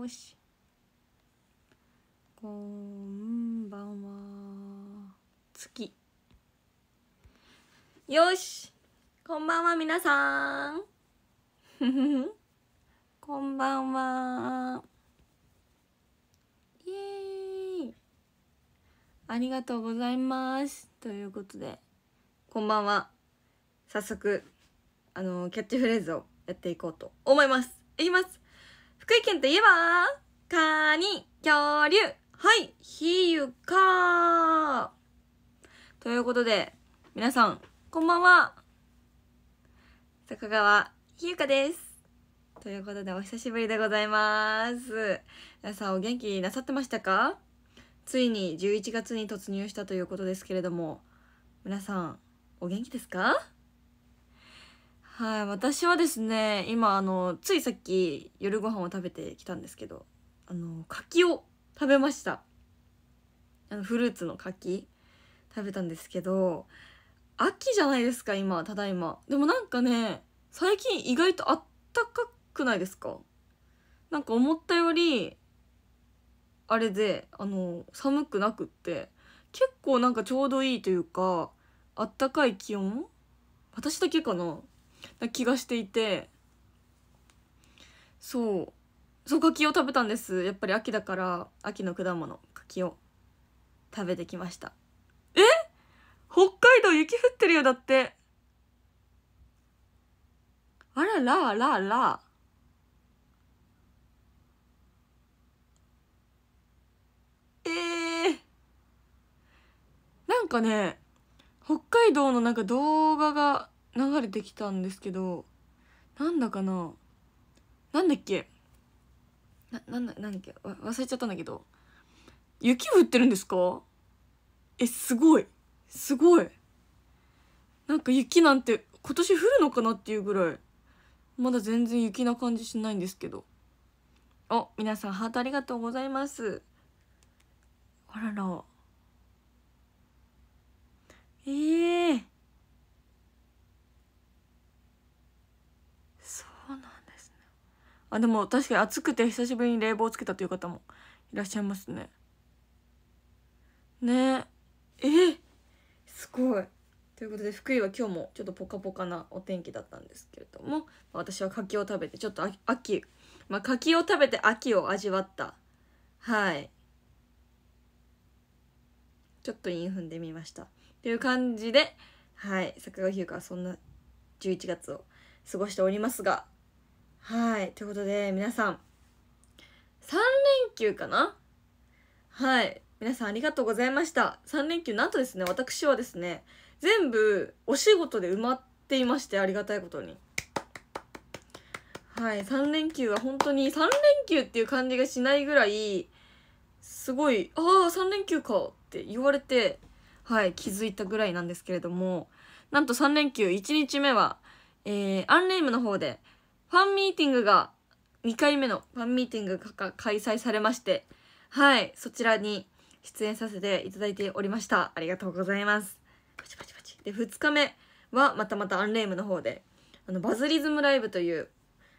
もしこんばんは月よしこんばんは皆さん こんばんはイエーイありがとうございますということでこんばんは早速あのキャッチフレーズをやっていこうと思いますいきます福井県といえば、カニ、恐竜、はい、ひゆかということで、皆さん、こんばんは。坂川ひゆかです。ということで、お久しぶりでございます。皆さん、お元気なさってましたかついに11月に突入したということですけれども、皆さん、お元気ですかはい私はですね今あのついさっき夜ご飯を食べてきたんですけどあの柿を食べましたあのフルーツの柿食べたんですけど秋じゃないですか今ただいまでもなんかね最近意外とあったかくないですかなんか思ったよりあれであの寒くなくって結構なんかちょうどいいというかあったかい気温私だけかなな気がしていてそうそう柿を食べたんですやっぱり秋だから秋の果物柿を食べてきましたえ北海道雪降ってるよだってあららららえー、なんかね北海道のなんか動画が流れてきたんですけどなんだかななんだっけななんだなんだっけ忘れちゃったんだけど雪降ってるんですかえすごいすごいなんか雪なんて今年降るのかなっていうぐらいまだ全然雪な感じしないんですけどお皆さんハートありがとうございますあららええーあでも確かに暑くて久しぶりに冷房つけたという方もいらっしゃいますねねえすごいということで福井は今日もちょっとポカポカなお天気だったんですけれども私は柿を食べてちょっと秋まあ柿を食べて秋を味わったはいちょっと韻踏んでみましたという感じではい坂上優香はそんな11月を過ごしておりますがはいということで皆さん3連休かなはい皆さんありがとうございました3連休なんとですね私はですね全部お仕事で埋まっていましてありがたいことにはい3連休は本当に3連休っていう感じがしないぐらいすごい「ああ3連休か」って言われてはい気づいたぐらいなんですけれどもなんと3連休1日目は、えー、アンレイムの方でファンミーティングが、2回目のファンミーティングが開催されまして、はい、そちらに出演させていただいておりました。ありがとうございます。パチパチパチ。で、2日目はまたまたアンレームの方で、あの、バズリズムライブという、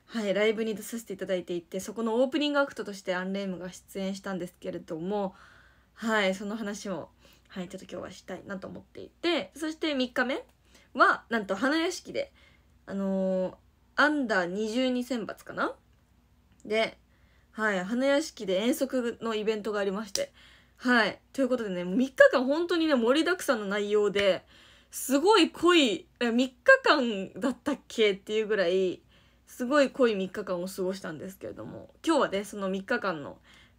はい、ライブに出させていただいていて、そこのオープニングアクトとしてアンレームが出演したんですけれども、はい、その話も、はい、ちょっと今日はしたいなと思っていて、そして3日目は、なんと花屋敷で、あのーアンダー22選抜かなで、はい、花屋敷で遠足のイベントがありまして。はい。ということでね、3日間本当にね、盛りだくさんの内容で、すごい濃い、3日間だったっけっていうぐらい、すごい濃い3日間を過ごしたんですけれども、今日はね、その3日間の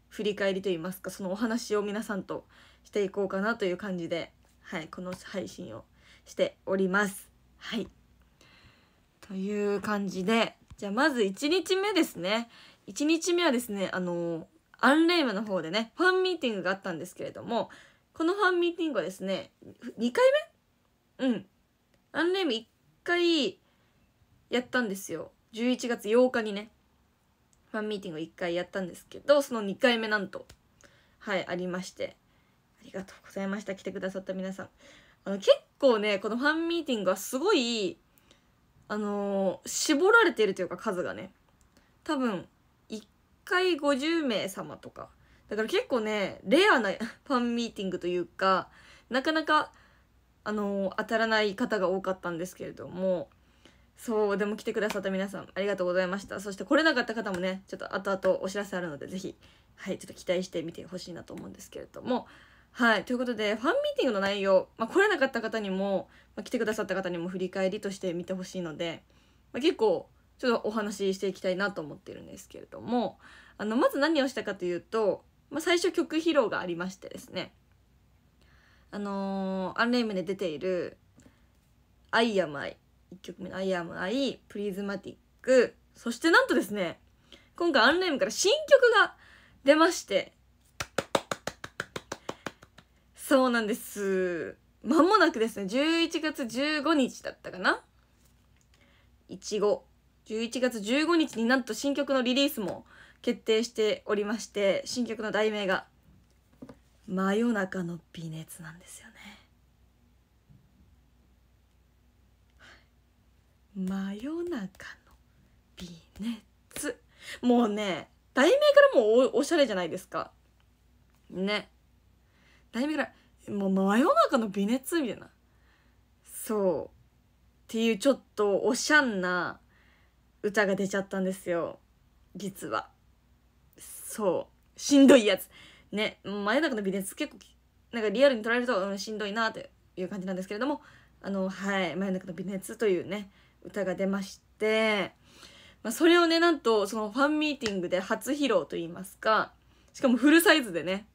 振り返りといいますか、そのお話を皆さんとしていこうかなという感じで、はい、この配信をしております。はい。という感じで、じゃあまず1日目ですね。1日目はですね、あの、アンレイムの方でね、ファンミーティングがあったんですけれども、このファンミーティングはですね、2回目うん。アンレイム1回やったんですよ。11月8日にね、ファンミーティング1回やったんですけど、その2回目なんと、はい、ありまして、ありがとうございました。来てくださった皆さん。あの、結構ね、このファンミーティングはすごい、あのー、絞られてるというか数がね多分1回50名様とかだから結構ねレアな ファンミーティングというかなかなかあのー、当たらない方が多かったんですけれどもそうでも来てくださった皆さんありがとうございましたそして来れなかった方もねちょっと後々お知らせあるので是非はいちょっと期待してみてほしいなと思うんですけれどもはい、ということでファンミーティングの内容、まあ、来れなかった方にも、まあ、来てくださった方にも振り返りとして見てほしいので、まあ、結構ちょっとお話ししていきたいなと思ってるんですけれどもあのまず何をしたかというと、まあ、最初曲披露がありましてですねあのー、アンレイムで出ている「アイアムアイ」1曲目の「アイアムアイ」「プリズマティック」そしてなんとですね今回アンレイムから新曲が出ましてそうなんですまもなくですね11月15日だったかないちご11月15日になんと新曲のリリースも決定しておりまして新曲の題名が「真夜中の微熱」なんですよね真夜中の微熱もうね題名からもうおおしゃれじゃないですかねぐらい、もう真夜中の微熱みたいなそうっていうちょっとおしゃんな歌が出ちゃったんですよ実はそうしんどいやつね真夜中の微熱結構なんかリアルに捉えると、うん、しんどいなという感じなんですけれどもあのはい「真夜中の微熱」というね歌が出まして、まあ、それをねなんとそのファンミーティングで初披露といいますかしかもフルサイズでね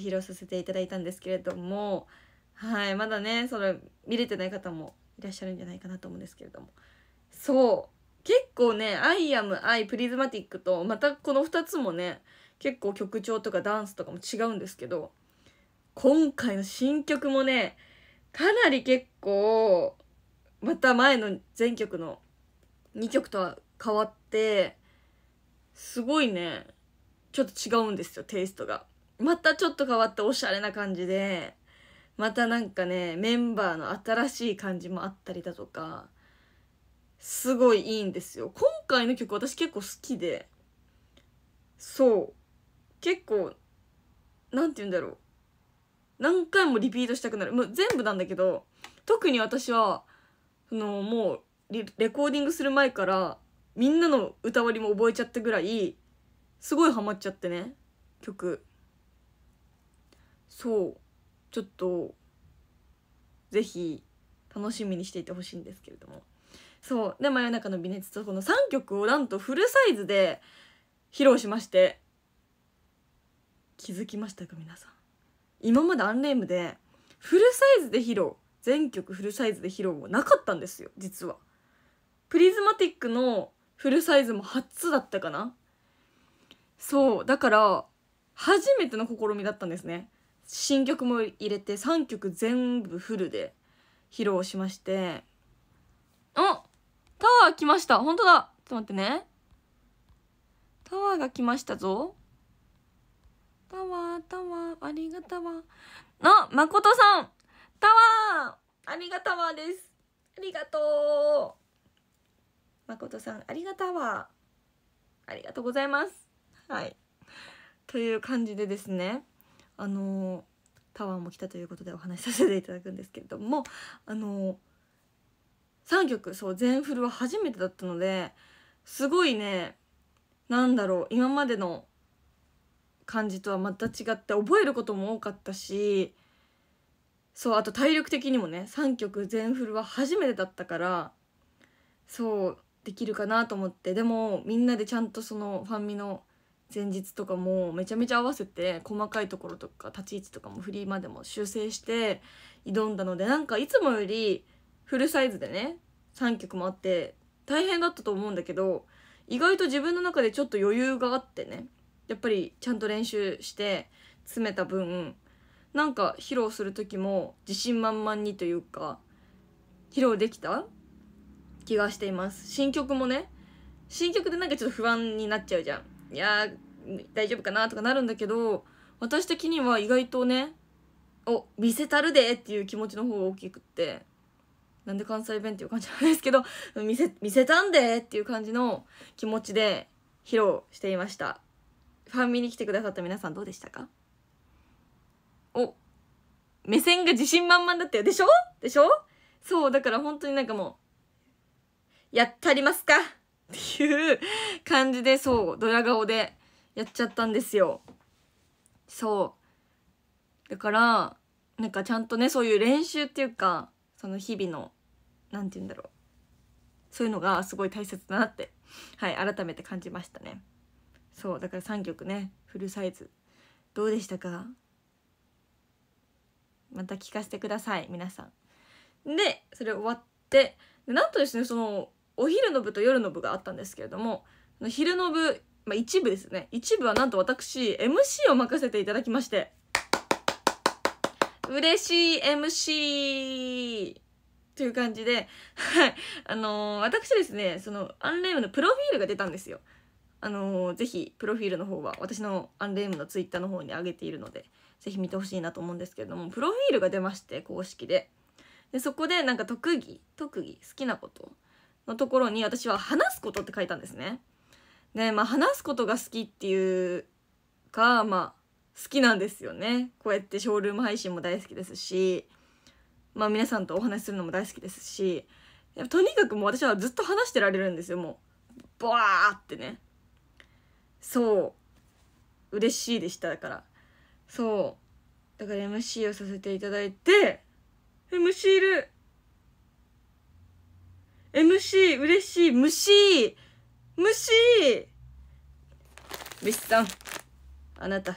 披露させていただいたんですけれどもはいまだねその見れてない方もいらっしゃるんじゃないかなと思うんですけれどもそう結構ね「アイアムアイプリズマティックとまたこの2つもね結構曲調とかダンスとかも違うんですけど今回の新曲もねかなり結構また前の全曲の2曲とは変わってすごいねちょっと違うんですよテイストが。またちょっと変わったおしゃれな感じでまたなんかねメンバーの新しい感じもあったりだとかすごいいいんですよ今回の曲私結構好きでそう結構何て言うんだろう何回もリピートしたくなるもう全部なんだけど特に私はそのもうレコーディングする前からみんなの歌割りも覚えちゃったぐらいすごいハマっちゃってね曲そうちょっと是非楽しみにしていてほしいんですけれどもそうで「真夜中の微熱」とこの3曲をなんとフルサイズで披露しまして気づきましたか皆さん今までアンレームでフルサイズで披露全曲フルサイズで披露もなかったんですよ実はプリズマティックのフルサイズも初だったかなそうだから初めての試みだったんですね新曲も入れて3曲全部フルで披露しましてあタワー来ました本当だちょっと待ってねタワーが来ましたぞタワータワーありがたわあ誠さんタワーありがたわですありがとう誠さんありがたわありがとうございますはいという感じでですねあのタワーも来たということでお話しさせていただくんですけれどもあの3曲そう全フルは初めてだったのですごいねなんだろう今までの感じとはまた違って覚えることも多かったしそうあと体力的にもね3曲全フルは初めてだったからそうできるかなと思ってでもみんなでちゃんとそのファンミの前日とかもめちゃめちゃ合わせて細かいところとか立ち位置とかも振りまでも修正して挑んだのでなんかいつもよりフルサイズでね3曲もあって大変だったと思うんだけど意外と自分の中でちょっと余裕があってねやっぱりちゃんと練習して詰めた分なんか披露する時も自信満々にというか披露できた気がしています新曲もね新曲でなんかちょっと不安になっちゃうじゃんいや大丈夫かなとかなるんだけど私的には意外とねお見せたるでっていう気持ちの方が大きくってなんで関西弁っていう感じなんですけど見せ見せたんでっていう感じの気持ちで披露していましたファン見に来てくださった皆さんどうでしたかお目線が自信満々だったよでしょでしょそうだから本当になんかもうやったりますかっていう感じでそうドヤ顔でやっちゃったんですよそうだからなんかちゃんとねそういう練習っていうかその日々の何て言うんだろうそういうのがすごい大切だなってはい改めて感じましたねそうだから3曲ねフルサイズどうでしたかまた聞かせてください皆さんでそれ終わってでなんとですねそのお昼の部と夜の部があったんですけれども昼の部、まあ、一部ですね一部はなんと私 MC を任せていただきまして嬉しい MC! という感じで、はい。あのー、私ですね、その、アンレームのプロフィールが出たんですよ。あのー、ぜひ、プロフィールの方は、私のアンレームのツイッターの方に上げているので、ぜひ見てほしいなと思うんですけれども、プロフィールが出まして、公式で。で、そこで、なんか特技、特技、好きなことのところに私は話すことって書いたんですね。で、まあ話すことが好きっていうか、まあ好きなんですよね。こうやってショールーム配信も大好きですし、まあ皆さんとお話しするのも大好きですし、とにかくもう私はずっと話してられるんですよ、もう。ボワーってね。そう。嬉しいでしただから。そう。だから MC をさせていただいて、MC いる MC、嬉しい、虫虫虫さん、あなた、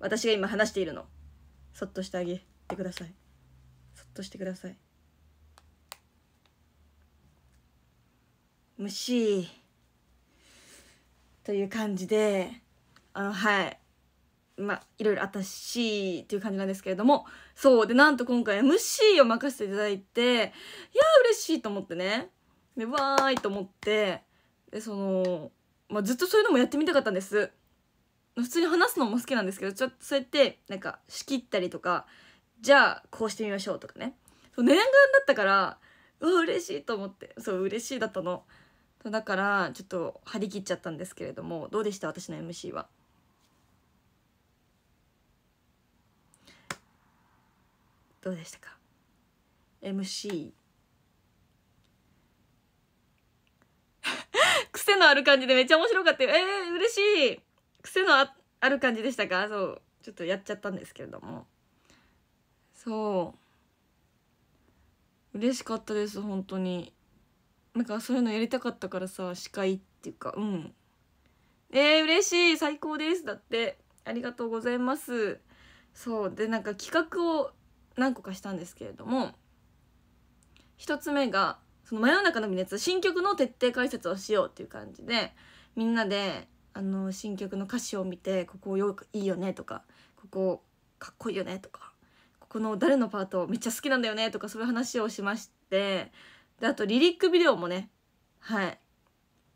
私が今話しているの、そっとしてあげてください。そっとしてください。虫という感じで、あの、はい。まあ、いろいろあったし、っていう感じなんですけれども、そう。で、なんと今回 MC を任せていただいて、いや、嬉しいと思ってね。でわーいと思ってでその、まあ、ずっとそういうのもやってみたかったんです普通に話すのも好きなんですけどちょっとそうやってなんか仕切ったりとかじゃあこうしてみましょうとかねそう念願だったからうわ嬉しいと思ってそう嬉しいだったのだからちょっと張り切っちゃったんですけれどもどうでした私の MC はどうでしたか MC 癖のある感じでめっちゃ面白かったよ。えー、嬉しい癖のあある感じでしたかそう。ちょっとやっちゃったんですけれども。そう。嬉しかったです、本当に。なんかそういうのやりたかったからさ、司会っていうか、うん。えー、嬉しい最高ですだって。ありがとうございます。そう。で、なんか企画を何個かしたんですけれども、一つ目が、その真夜中の微熱新曲の徹底解説をしようっていう感じでみんなであの新曲の歌詞を見てここよくいいよねとかここかっこいいよねとかここの誰のパートめっちゃ好きなんだよねとかそういう話をしましてであとリリックビデオもねはい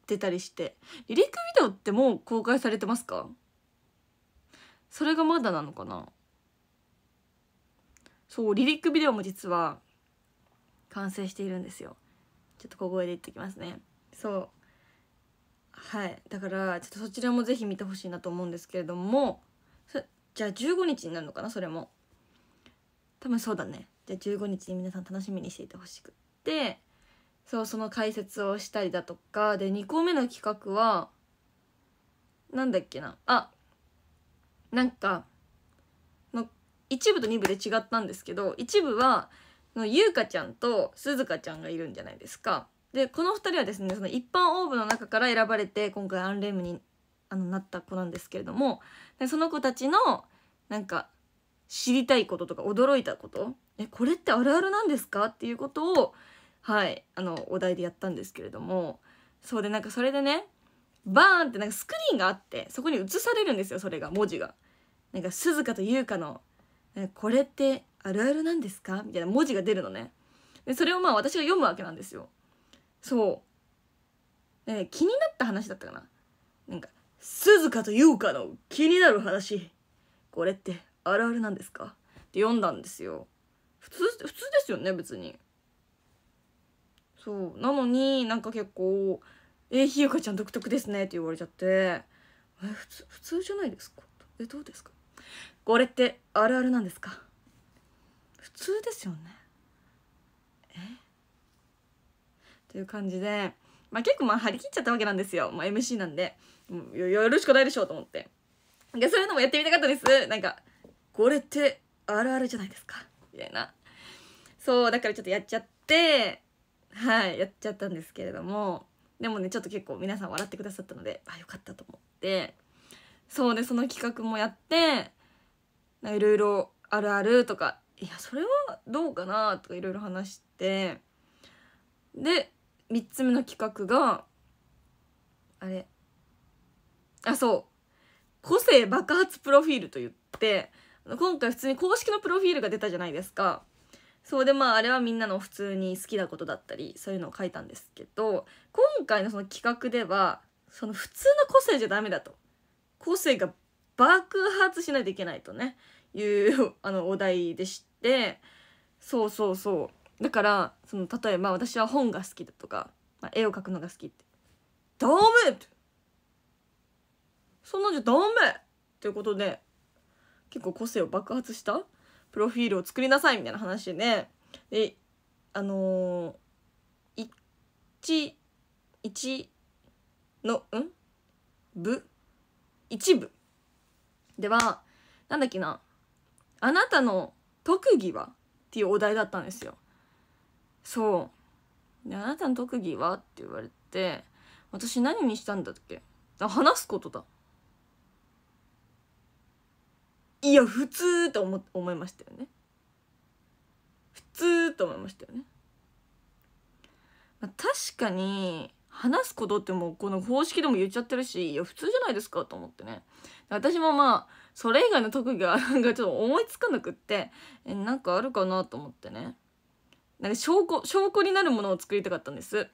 出たりしてリリックビデオってもう公開されてますかそれがまだなのかなそうリリックビデオも実は完成しているんですよちょっと小声で言ってきますねそうはいだからちょっとそちらも是非見てほしいなと思うんですけれどもじゃあ15日になるのかなそれも多分そうだねじゃあ15日に皆さん楽しみにしていてほしくってそうその解説をしたりだとかで2個目の企画はなんだっけなあなんかの一部と2部で違ったんですけど一部はの優香ちゃんと鈴香ちゃんがいるんじゃないですか。でこの2人はですねその一般応募の中から選ばれて今回アンレームにあのなった子なんですけれどもでその子たちのなんか知りたいこととか驚いたことえこれってあるあるなんですかっていうことをはいあのお題でやったんですけれどもそうでなんかそれでねバーンってなんかスクリーンがあってそこに映されるんですよそれが文字が。なんか鈴鹿と優香の「これってあるあるなんですかみたいな文字が出るのねでそれをまあ私が読むわけなんですよそうで、ね、気になった話だったかななんか「鈴鹿と優香の気になる話これってあるあるなんですか?」って読んだんですよ普通普通ですよね別にそうなのになんか結構「えひゆかちゃん独特ですね」って言われちゃって「え普通普通じゃないですかえどうですかこれってあるあるなんですか?」普通ですよねえという感じで、まあ、結構まあ張り切っちゃったわけなんですよ、まあ、MC なんでよろしくないでしょうと思ってでそういうのもやってみたかったですなんかこれってあるあるじゃないですかみたいなそうだからちょっとやっちゃってはいやっちゃったんですけれどもでもねちょっと結構皆さん笑ってくださったのであよかったと思ってそうねその企画もやっていろいろあるあるとかいやそれはどうかなとかいろいろ話してで3つ目の企画があれあそう個性爆発プロフィールと言って今回普通に公式のプロフィールが出たじゃないですかそうでまああれはみんなの普通に好きなことだったりそういうのを書いたんですけど今回のその企画ではその普通の個性じゃダメだと個性が爆発しないといけないとねいうあのお題でしてそうそうそうだからその例えば私は本が好きだとか、まあ、絵を描くのが好きって「ダメ!」って「そんなんじゃダメ!」っていうことで結構個性を爆発したプロフィールを作りなさいみたいな話でであのー、一一のん部一部ではなんだっけなあなたの特技はっていうお題だったんですよそうであなたの特技はって言われて私何にしたんだっけあ話すことだいや普通と思思いましたよね普通と思いましたよね、まあ、確かに話すことってもうこの方式でも言っちゃってるしいや普通じゃないですかと思ってね私もまあそれ以外の特技はなんかちょっと思いつかなくってえなんかあるかなと思ってねなんか証拠証拠になるものを作りたかったんです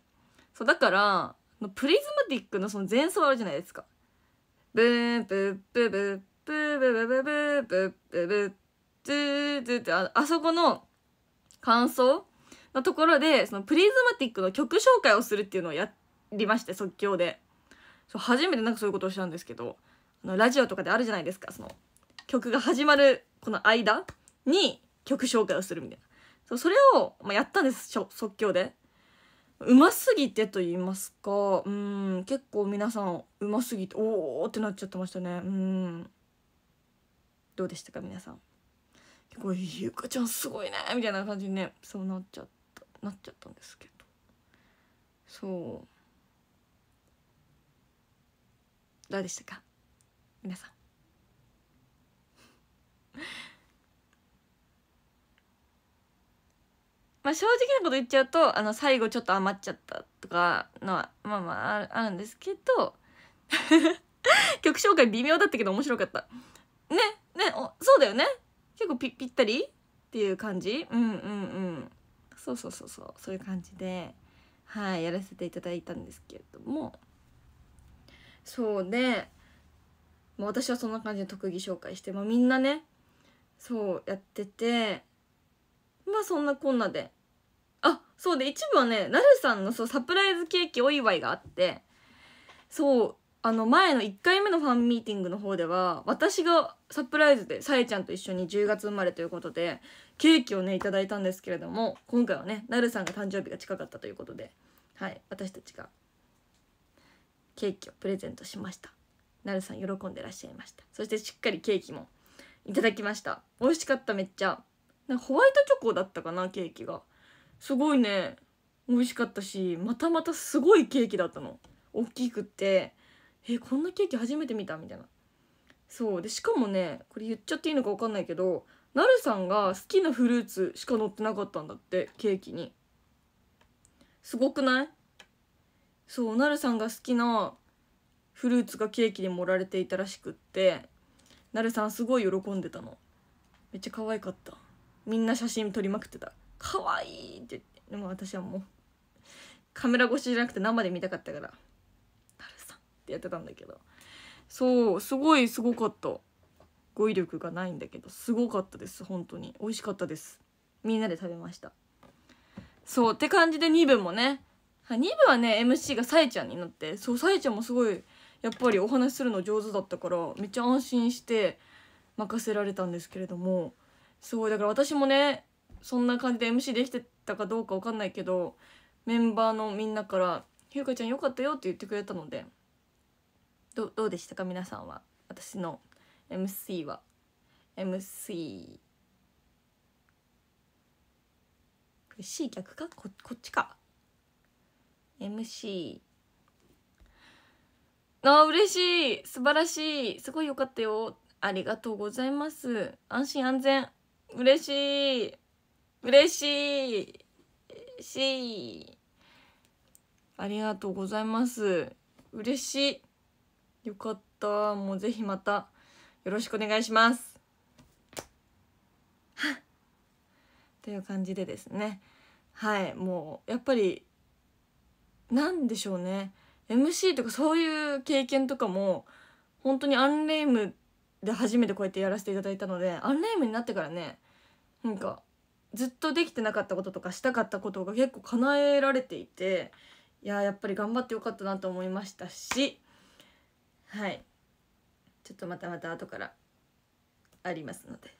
そうだからプリズマティックのその前奏あるじゃないですかブーブーブーブーブーブーブーブーブーブーブーブーブーブーブーあそこの感想のところでそのプリズマティックの曲紹介をするっていうのをやりまして即興で初めてなんかそういうことをしたんですけどあのラジオとかであるじゃないですかその曲が始まるこの間に曲紹介をするみたいなそれを、まあ、やったんです即興でうますぎてと言いますかうん結構皆さんうますぎておおってなっちゃってましたねうんどうでしたか皆さん結構「ゆかちゃんすごいね」みたいな感じにねそうなっちゃったなっちゃったんですけどそうどうでしたか皆さん まあ正直なこと言っちゃうとあの最後ちょっと余っちゃったとかのはまあまああるんですけど 曲紹介微妙だったけど面白かったねねおそうだよね結構ぴぴったりっていう感じうんうんうんそうそうそうそうそういう感じではいやらせていただいたんですけれどもそうでもう私はそんな感じで特技紹介して、まあ、みんなねそうやっててまあそんなこんなであそうで一部はねなるさんのそうサプライズケーキお祝いがあってそうあの前の1回目のファンミーティングの方では私がサプライズでさえちゃんと一緒に10月生まれということでケーキをねいただいたんですけれども今回はねなるさんが誕生日が近かったということではい私たちがケーキをプレゼントしましたなるさん喜んでらっしゃいましたそしてしっかりケーキもいただきました美味しかっためっちゃホワイトチョコだったかなケーキがすごいね美味しかったしまたまたすごいケーキだったの大きくってえこんなケーキ初めて見たみたいなそうでしかもねこれ言っちゃっていいのか分かんないけどなるさんが好きなフルーツしか乗ってなかったんだってケーキにすごくないそうなるさんが好きなフルーツがケーキに盛られていたらしくってなるさんすごい喜んでたのめっちゃ可愛かったみんな写真撮りまくってた可愛いってってでも私はもうカメラ越しじゃなくて生で見たかったから「なるさん」ってやってたんだけどそうすごいすごかった語彙力がないんだけどすごかったです本当に美味しかったですみんなで食べましたそうって感じで2部もね2部はね MC がさえちゃんになってそうさえちゃんもすごいやっぱりお話しするの上手だったからめっちゃ安心して任せられたんですけれどもすごいだから私もねそんな感じで MC できてたかどうか分かんないけどメンバーのみんなから「ひゅうかちゃんよかったよ」って言ってくれたのでどどうでしたか皆さんは私の MC は MC C 逆かここっちか MC あ、嬉しい素晴らしいすごい良かったよありがとうございます。安心安全。嬉しい。嬉しい。しい。ありがとうございます。嬉しい。よかった。もうぜひまたよろしくお願いします。という感じでですね。はい。もうやっぱり、なんでしょうね。MC とかそういう経験とかも本当にアンレイムで初めてこうやってやらせていただいたのでアンレイムになってからねなんかずっとできてなかったこととかしたかったことが結構叶えられていていややっぱり頑張ってよかったなと思いましたしはいちょっとまたまた後からありますので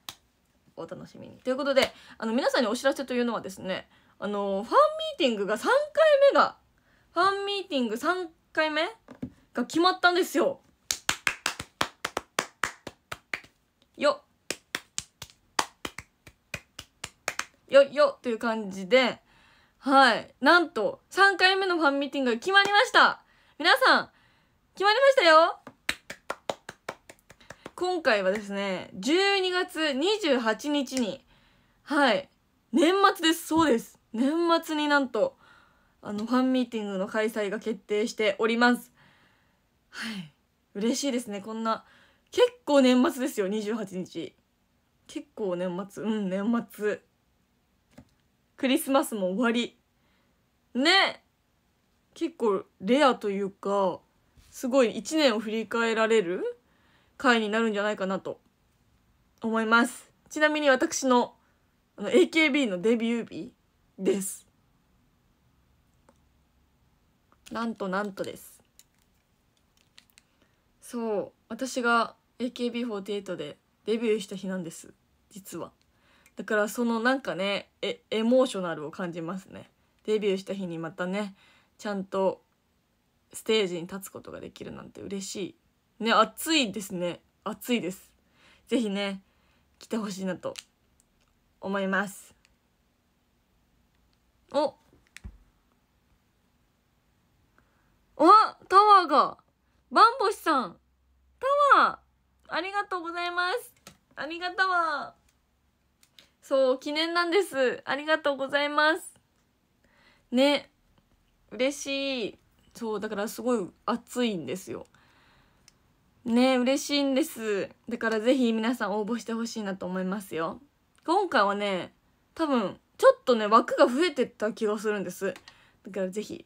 お楽しみに。ということであの皆さんにお知らせというのはですねあのファンミーティングが3回目がファンミーティング3回目が決まったんですよよよよという感じではいなんと3回目のファンミーティングが決まりました皆さん決まりましたよ今回はですね12月28日にはい年末ですそうです年末になんとあのファンミーティングの開催が決定しておりますはい嬉しいですねこんな結構年末ですよ28日結構年末うん年末クリスマスも終わりね結構レアというかすごい1年を振り返られる回になるんじゃないかなと思いますちなみに私のあの AKB のデビュー日ですなんとなんとですそう私が AKB48 でデビューした日なんです実はだからそのなんかねエエモーショナルを感じますねデビューした日にまたねちゃんとステージに立つことができるなんて嬉しいね暑いですね暑いです是非ね来てほしいなと思いますおおタワーがバンボシさんタワーありがとうございますありがとうそう記念なんですありがとうございますね嬉しいそうだからすごい熱いんですよね嬉しいんですだから是非皆さん応募してほしいなと思いますよ今回はね多分ちょっとね枠が増えてった気がするんですだから是非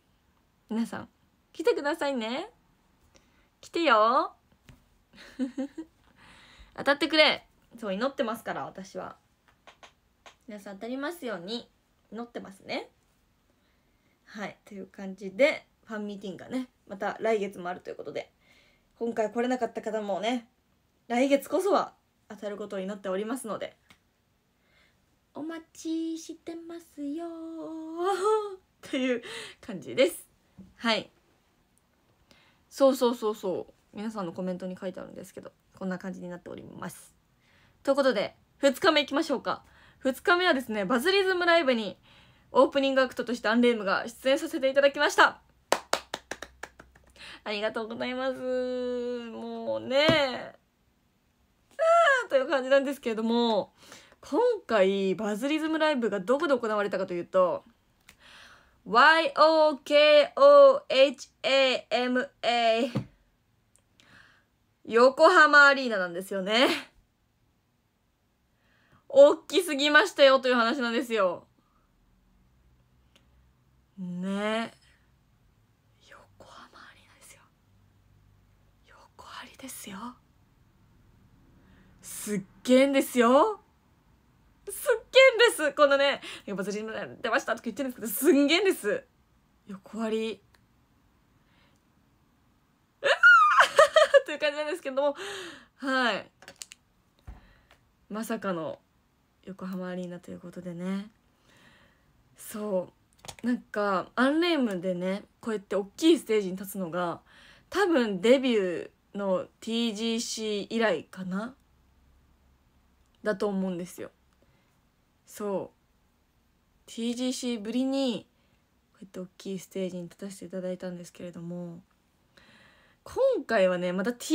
皆さん来てくださいね来てよ 当たってくれそう祈ってますから私は皆さん当たりますように祈ってますねはいという感じでファンミーティングがねまた来月もあるということで今回来れなかった方もね来月こそは当たることを祈っておりますのでお待ちしてますよ という感じですはいそうそうそうそう皆さんのコメントに書いてあるんですけどこんな感じになっておりますということで2日目いきましょうか2日目はですねバズリズムライブにオープニングアクトとしてアンレームが出演させていただきましたありがとうございますもうねあという感じなんですけれども今回バズリズムライブがどこで行われたかというと YOKOHAMA 横浜アリーナなんですよね。大きすぎましたよという話なんですよ。ね横浜アリーナですよ。横アリですよ。すっげえんですよ。すっげんですこのね「バズりの出ました」とか言ってるんですけどすんげんです横割りうわ という感じなんですけどもはいまさかの横浜アリーナということでねそうなんかアンレームでねこうやって大きいステージに立つのが多分デビューの TGC 以来かなだと思うんですよ。そう TGC ぶりにこうやって大きいステージに立たせていただいたんですけれども今回はねまた TGC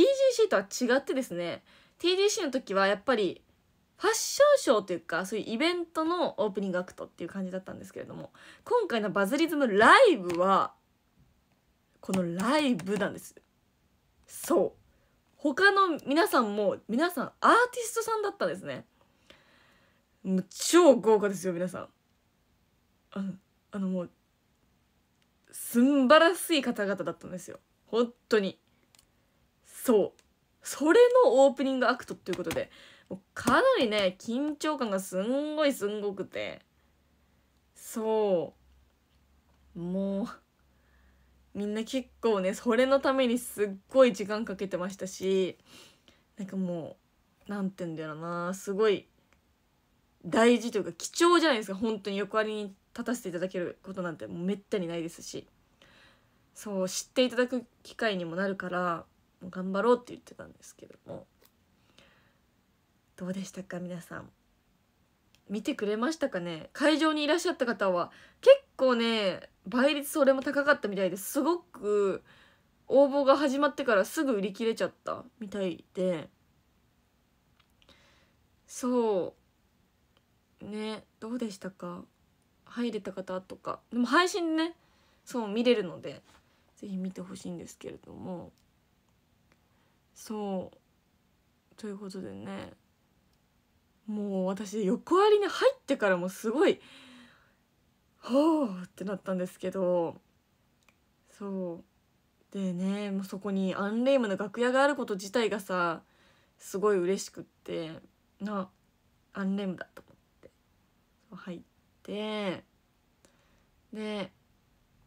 とは違ってですね TGC の時はやっぱりファッションショーというかそういうイベントのオープニングアクトっていう感じだったんですけれども今回のバズリズムライブはこのライブなんですそう他の皆さんも皆さんアーティストさんだったんですねもう超豪華ですよ皆さんあのあのもうすんばらしい方々だったんですよ本当にそうそれのオープニングアクトということでかなりね緊張感がすんごいすんごくてそうもうみんな結構ねそれのためにすっごい時間かけてましたしなんかもう何て言うんだろうなすごい大事というか貴重じゃないですか本当に横割りに立たせていただけることなんてもうめったにないですしそう知っていただく機会にもなるからもう頑張ろうって言ってたんですけどもどうでしたか皆さん見てくれましたかね会場にいらっしゃった方は結構ね倍率それも高かったみたいですごく応募が始まってからすぐ売り切れちゃったみたいでそうねどうでしたか入れた方とかでも配信ねそう見れるので是非見てほしいんですけれどもそうということでねもう私横ありに入ってからもすごい「ほう!」ってなったんですけどそうでねもうそこにアンレイムの楽屋があること自体がさすごい嬉しくってなアンレイムだと入ってで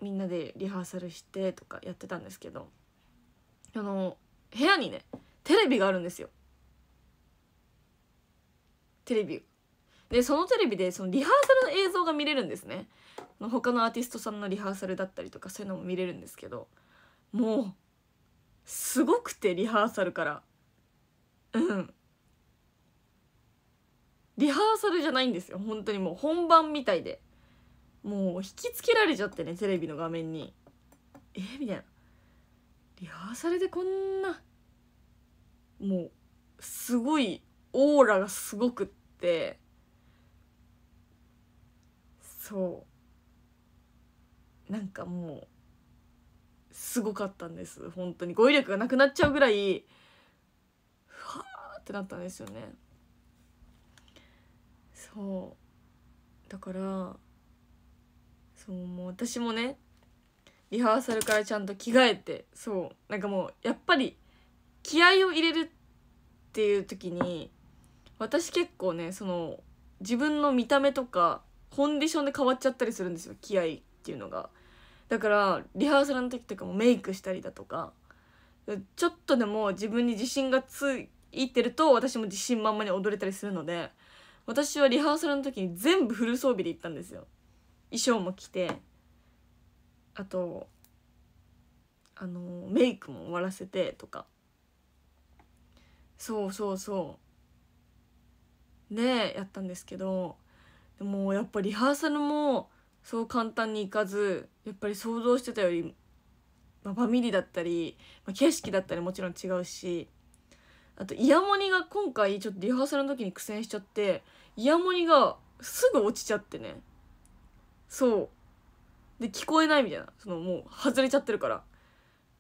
みんなでリハーサルしてとかやってたんですけどあの部屋にねテレビがあるんですよテレビでそのテレビでそのリハーサルの映像が見れるんですね他のアーティストさんのリハーサルだったりとかそういうのも見れるんですけどもうすごくてリハーサルからうんリハーサルじゃないんですよ本当にもう本番みたいでもう引きつけられちゃってねテレビの画面にえみたいなリハーサルでこんなもうすごいオーラがすごくってそうなんかもうすごかったんです本当に語彙力がなくなっちゃうぐらいふわーってなったんですよね。そうだからそうもう私もねリハーサルからちゃんと着替えてそうなんかもうやっぱり気合を入れるっていう時に私結構ねその自分の見た目とかコンディションで変わっちゃったりするんですよ気合っていうのがだからリハーサルの時とかもメイクしたりだとかちょっとでも自分に自信がついてると私も自信満々に踊れたりするので私はリハーサルの時に全部フル装備で行ったんですよ衣装も着てあとあのメイクも終わらせてとかそうそうそうねやったんですけどでもやっぱリハーサルもそう簡単にいかずやっぱり想像してたより、まあ、ファミリーだったり、まあ、景色だったりもちろん違うしあとイヤモニが今回ちょっとリハーサルの時に苦戦しちゃってイヤモニがすぐ落ちちゃってねそうで聞こえないみたいなそのもう外れちゃってるからっ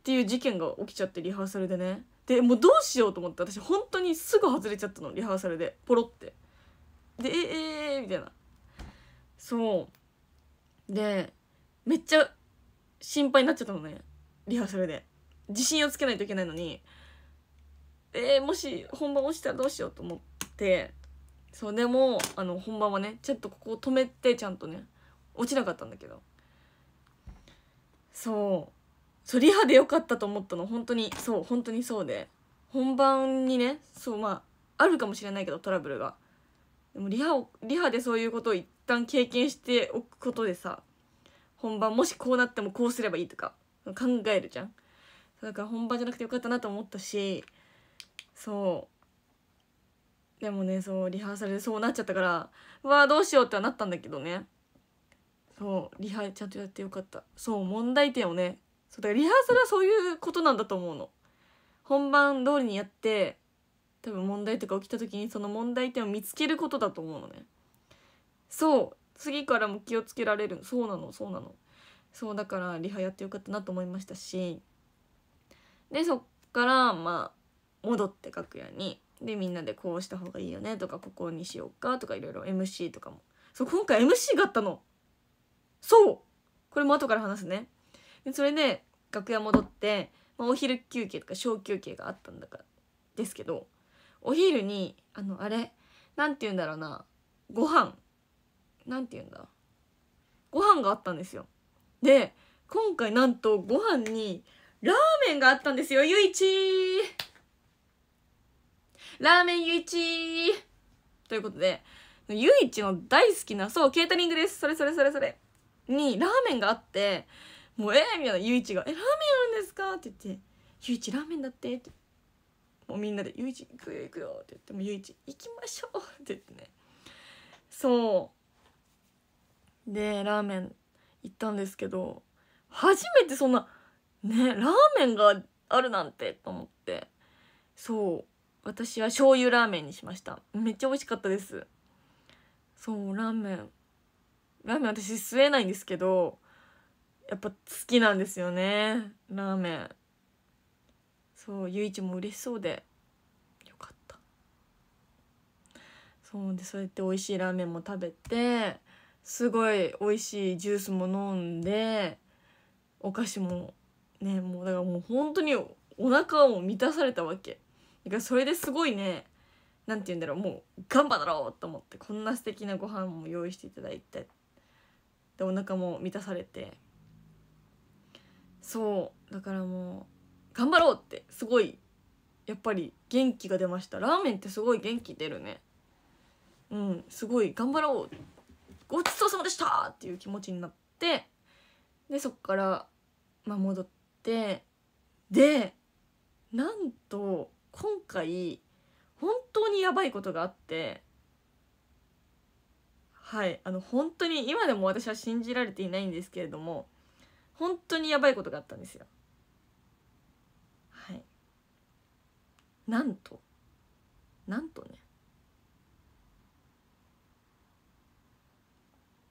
ていう事件が起きちゃってリハーサルでねでもうどうしようと思って私本当にすぐ外れちゃったのリハーサルでポロってでえー、えー、みたいなそうでめっちゃ心配になっちゃったのねリハーサルで自信をつけないといけないのにえー、もし本番落ちたらどうしようと思ってそうでもあの本番はねちょっとここを止めてちゃんとね落ちなかったんだけどそうそうリハで良かったと思ったの本当にそう本当にそうで本番にねそうまああるかもしれないけどトラブルがでもリハをリハでそういうことを一旦経験しておくことでさ本番もしこうなってもこうすればいいとか考えるじゃんだから本番じゃなくてよかったなと思ったしそうでもねそうリハーサルでそうなっちゃったからうわーどうしようってはなったんだけどねそうリハちゃんとやってよかったそう問題点をねそうだからリハーサルはそういうことなんだと思うの本番通りにやって多分問題とか起きた時にその問題点を見つけることだと思うのねそう次からも気をつけられるそうなのそうなのそうだからリハやってよかったなと思いましたしでそっからまあ戻って楽屋にでみんなでこうした方がいいよねとかここにしようかとかいろいろ MC とかもそう今回 MC があったのそうこれも後から話すねでそれで楽屋戻って、まあ、お昼休憩とか小休憩があったんだからですけどお昼にあのあれなんて言うんだろうなご飯なんて言うんだご飯があったんですよで今回なんとご飯にラーメンがあったんですよゆいちーラーメンゆいちということで、ゆいちの大好きな、そう、ケータリングです。それそれそれそれ。に、ラーメンがあって、もうええー、みたいな、ゆいちが、え、ラーメンあるんですかって言って、ゆいちラーメンだってって。もうみんなで「ゆいち行くよ行くよ」って言っても「ゆいち行きましょう」って言ってねそうでラーメン行ったんですけど初めてそんなねラーメンがあるなんてと思ってそう。私は醤油ラーメンにしましためっちゃ美味しかったですそうラーメンラーメン私吸えないんですけどやっぱ好きなんですよねラーメンそうゆいちも嬉しそうでよかったそうでそうやって美味しいラーメンも食べてすごい美味しいジュースも飲んでお菓子もねもうだからもう本当にお腹を満たされたわけだからそれですごいね何て言うんだろうもう頑張ろうと思ってこんな素敵なご飯も用意していただいてでお腹も満たされてそうだからもう頑張ろうってすごいやっぱり元気が出ましたラーメンってすごい元気出るねうんすごい頑張ろうごちそうさまでしたっていう気持ちになってでそっから、まあ、戻ってでなんと今回本当にやばいことがあってはいあの本当に今でも私は信じられていないんですけれども本当にやばいことがあったんですよはいなんとなんとね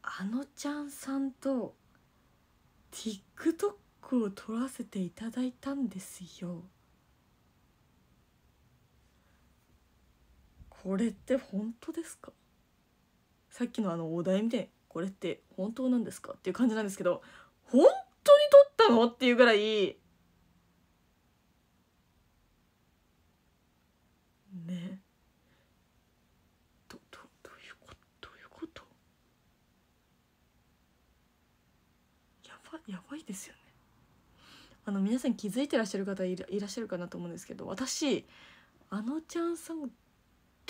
あのちゃんさんと TikTok を撮らせていただいたんですよ。これって本当ですかさっきのあのお題みたいにこれって本当なんですかっていう感じなんですけど本当に撮ったのっていうぐらいねどどどういうことどういうことやばやばいですよねあの皆さん気づいてらっしゃる方いらっしゃるかなと思うんですけど私あのちゃんさん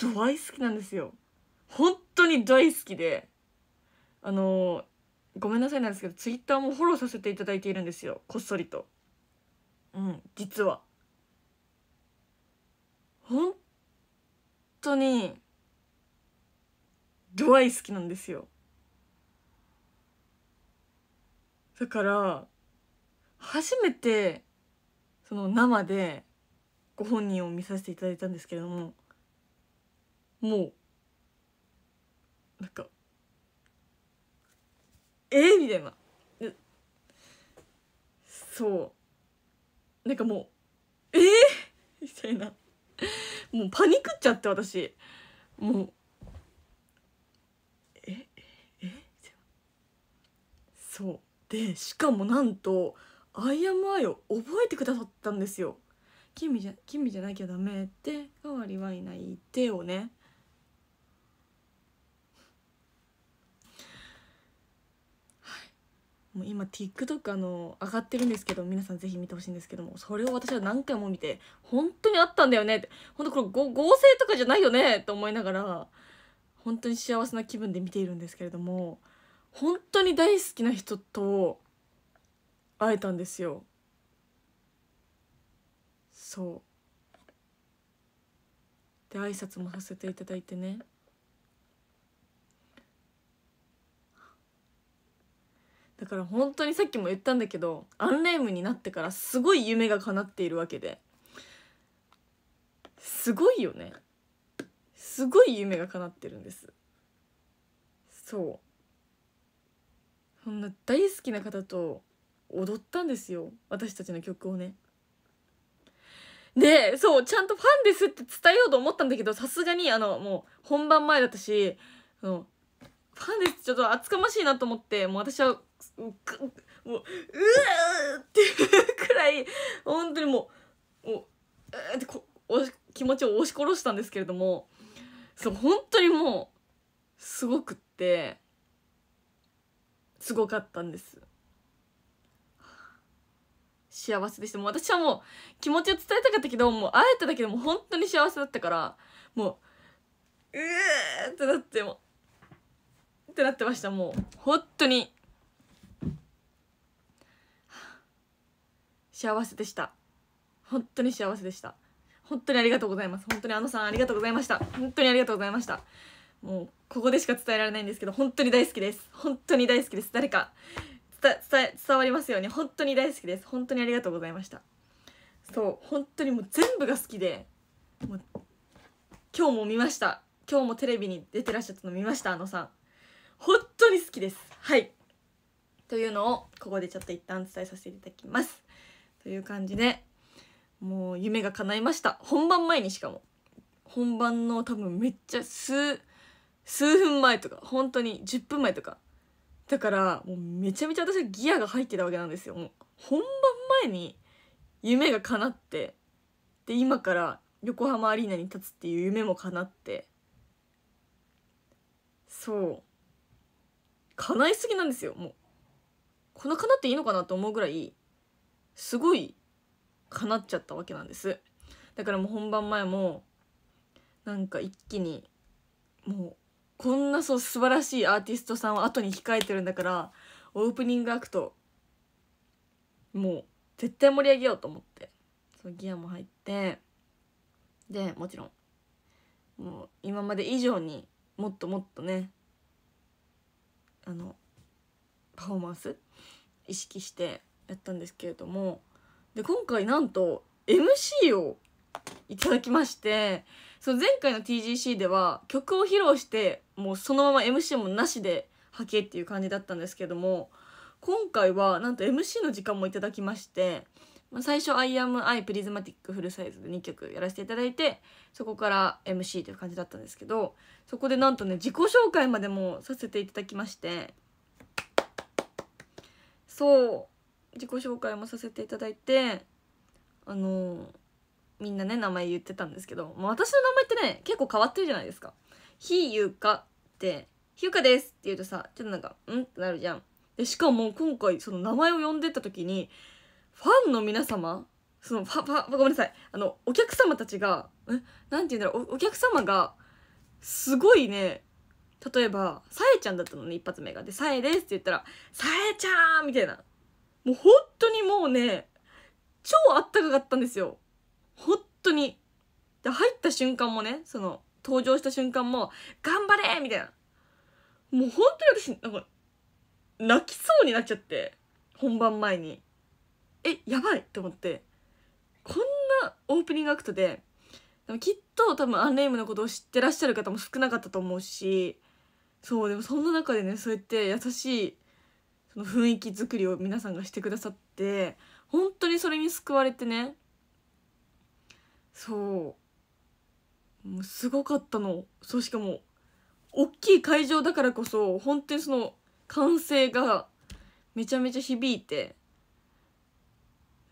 イ好きなんですよ本当に大好きであのごめんなさいなんですけどツイッターもフォローさせていただいているんですよこっそりとうん実は本当にドアイ好きなんですよだから初めてその生でご本人を見させていただいたんですけれどももうなんかえみたいなそうなんかもうえー、みたいなもうパニックっちゃって私もうえええそうでしかもなんと「アイアムアイ」を覚えてくださったんですよ「君じゃ君じゃなきゃダメ」って「代わりはいない」ってをねもう今 TikTok あの上がってるんですけど皆さんぜひ見てほしいんですけどもそれを私は何回も見て本当にあったんだよねって本当これ合成とかじゃないよねと思いながら本当に幸せな気分で見ているんですけれども本当に大好きな人と会えたんですよそうで挨拶もさせていただいてねだから本当にさっきも言ったんだけどアンレームになってからすごい夢が叶っているわけですごいよねすごい夢が叶ってるんですそうそんな大好きな方と踊ったんですよ私たちの曲をねでそうちゃんとファンですって伝えようと思ったんだけどさすがにあのもう本番前だったしあのファンですちょっと厚かましいなと思ってもう私はもうううっていうくらい本当にもうもううってこ気持ちを押し殺したんですけれどもそう本当にもうすごくってすごかったんです幸せでしたもう私はもう気持ちを伝えたかったけどもう会えただけでも本当に幸せだったからもううーってなってもってなってましたもう本当に幸せでした本当に幸せでした本当にありがとうございます本当にあのさんありがとうございました本当にありがとうございましたもうここでしか伝えられないんですけど本当に大好きです本当に大好きです誰か伝わりますように本当に大好きです本当にありがとうございましたそう本当にもう全部が好きでもう今日も見ました今日もテレビに出てらっしゃったの見ましたあのさん本当に好きですはいというのをここでちょっと一旦伝えさせていただきますという感じでもう夢が叶いました本番前にしかも本番の多分めっちゃ数数分前とか本当に10分前とかだからもうめちゃめちゃ私はギアが入ってたわけなんですよもう本番前に夢が叶ってで今から横浜アリーナに立つっていう夢も叶ってそう叶いすぎなんですよもうこの叶っていいのかなと思うぐらいすごい叶っちゃったわけなんですだからもう本番前もなんか一気にもうこんなそう素晴らしいアーティストさんを後に控えてるんだからオープニングアクトもう絶対盛り上げようと思ってそうギアも入ってでもちろんもう今まで以上にもっともっとねあのパフォーマンス意識してやったんですけれどもで今回なんと MC をいただきましてその前回の TGC では曲を披露してもうそのまま MC もなしで吐けっていう感じだったんですけども今回はなんと MC の時間もいただきまして、まあ、最初「I am I プリズマティックフルサイズ」で2曲やらせていただいてそこから MC という感じだったんですけどそこでなんとね自己紹介までもさせていただきましてそう自己紹介もさせていただいてあのー、みんなね名前言ってたんですけど、まあ、私の名前ってね結構変わってるじゃないですか「ひゆか」って「ひゆかです」って言うとさちょっとなんか「ん?」ってなるじゃんでしかも今回その名前を呼んでった時にファンの皆様そのファファごめんなさいあのお客様たちが何て言うんだろうお客様がすごいね例えば、さえちゃんだったのね、一発目が。で、さえですって言ったら、さえちゃんみたいな。もう本当にもうね、超あったかかったんですよ。本当に。で、入った瞬間もね、その、登場した瞬間も、頑張れみたいな。もう本当に私、なんか、泣きそうになっちゃって、本番前に。え、やばいと思って。こんなオープニングアクトで、でもきっと多分アンレイムのことを知ってらっしゃる方も少なかったと思うし、そう、でもそんな中でね、そうやって優しいその雰囲気作りを皆さんがしてくださって本当にそれに救われてねそうもうすごかったのそうしかも大きい会場だからこそ本当にその歓声がめちゃめちゃ響いて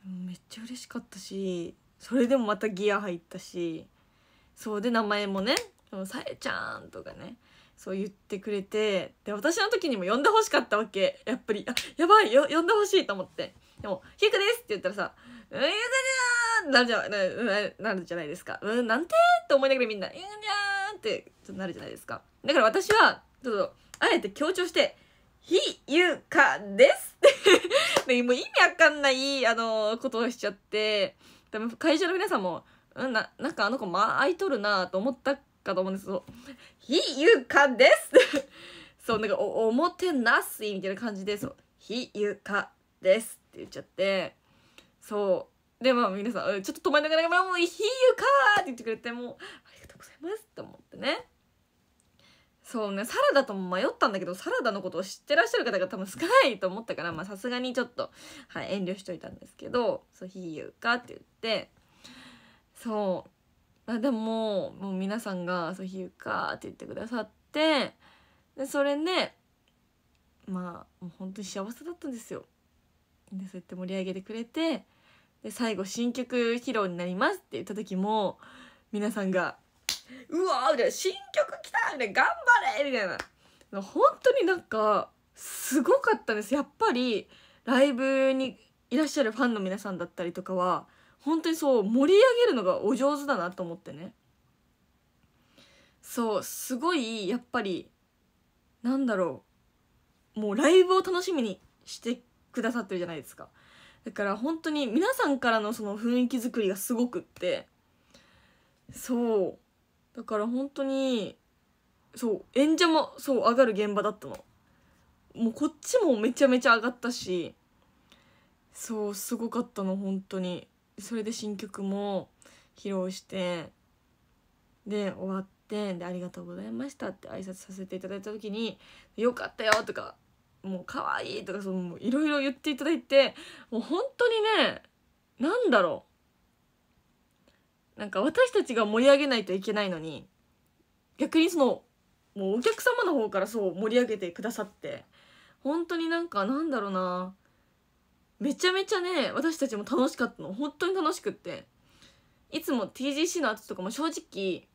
めっちゃ嬉しかったしそれでもまたギア入ったしそうで名前もね「さえちゃん」とかねそう言ってくれてで私の時にも呼んでほしかったわけやっぱりあやばいよ呼んでほしいと思ってでも「ヒクです」って言ったらさ「うんゆかちゃん!」なるじゃななるじゃないですか「うんなんて?」って思いながらみんな「ゆかちゃん!」ってっなるじゃないですかだから私はちょっとあえて強調して「ひゆかです」って もう意味わかんないあのことをしちゃって多分会社の皆さんも「うんななんかあの子間合いとるな」と思ったかと思うんですけど「ひゆかです」そうなんかお「おもてなす」みたいな感じで「そうひゆかです」って言っちゃってそうでまあ皆さんちょっと止まりながら「もうひゆか」って言ってくれてもう「ありがとうございます」って思ってねそうねサラダとも迷ったんだけどサラダのことを知ってらっしゃる方が多分少ないと思ったからさすがにちょっと、はい、遠慮しといたんですけど「そうひゆか」って言ってそうでももう皆さんが「そうひゆか」って言ってくださってでそれでまあもう本当に幸せだったんですよ。でそうやって盛り上げてくれてで最後新曲披露になりますって言った時も皆さんが「うわみたいな「新曲来た!」みたいな「頑張れ!」みたいな本当になんかすごかったですやっぱりライブにいらっしゃるファンの皆さんだったりとかは本当にそう盛り上げるのがお上手だなと思ってねそうすごいやっぱりなんだろうもうライブを楽しみにしてくださってるじゃないですかだから本当に皆さんからのその雰囲気作りがすごくってそうだから本当にそう演者もそう上がる現場だったのもうこっちもめちゃめちゃ上がったしそうすごかったの本当にそれで新曲も披露してで終わってで「ありがとうございました」って挨拶させていただいた時に「よかったよ」とか「もう可愛いとかいろいろ言っていただいてもう本当にねなんだろうなんか私たちが盛り上げないといけないのに逆にそのもうお客様の方からそう盛り上げてくださって本当になんかなんだろうなめちゃめちゃね私たちも楽しかったの本当に楽しくっていつも TGC の後とかも正直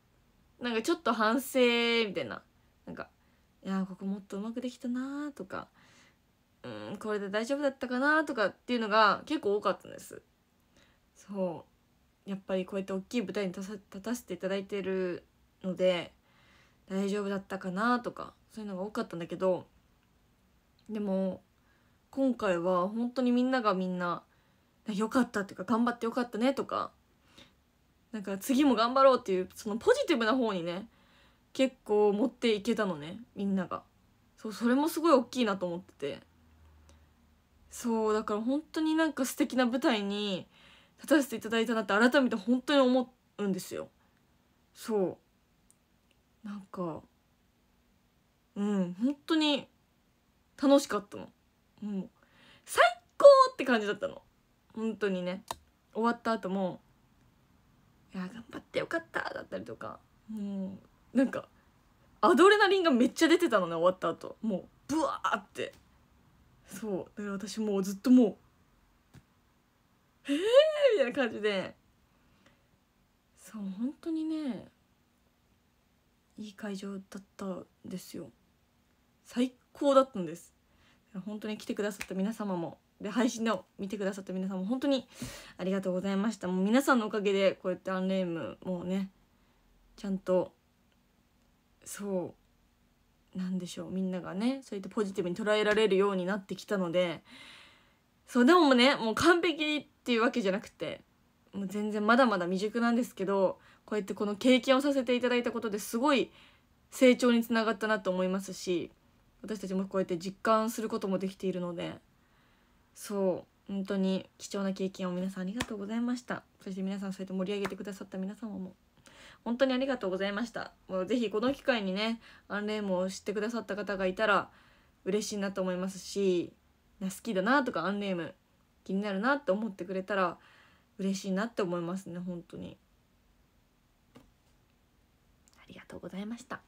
なんかちょっと反省みたいななんかいやここもっとうまくできたなとかうんこれで大丈夫だったかなとかっていうのが結構多かったんですそうやっぱりこうやって大きい舞台に立たせていただいてるので大丈夫だったかなとかそういうのが多かったんだけどでも今回は本当にみんながみんな良かったっていうか頑張ってよかったねとかなんか次も頑張ろうっていうそのポジティブな方にね結構持っていけたのねみんながそうそれもすごい大きいなと思っててそうだから本当になんか素敵な舞台に立たせていただいたなって改めて本当に思うんですよそうなんかうん本当に楽しかったのもう最高って感じだったの本当にね終わった後も「いや頑張ってよかった」だったりとかもうなんかアドレナリンがめっちゃ出てたのね終わった後もうブワーってそうだから私もうずっともう「えー!」みたいな感じでそう本当にねいい会場だったんですよ最高だったんです本当に来てくださった皆様もで配信で見てくださった皆様も本当にありがとうございましたもう皆さんのおかげでこうやってアンレームもうねちゃんとそうなんでしょうみんながねそうやってポジティブに捉えられるようになってきたのでそうでもねもう完璧っていうわけじゃなくてもう全然まだまだ未熟なんですけどこうやってこの経験をさせていただいたことですごい成長につながったなと思いますし私たちもこうやって実感することもできているのでそう本当に貴重な経験を皆さんありがとうございましたそして皆さんそうやって盛り上げてくださった皆様も本当にありがとうございましたもう是非この機会にねアンレームを知ってくださった方がいたら嬉しいなと思いますし好きだなとかアンレーム気になるなって思ってくれたら嬉しいなって思いますね本当にありがとうございました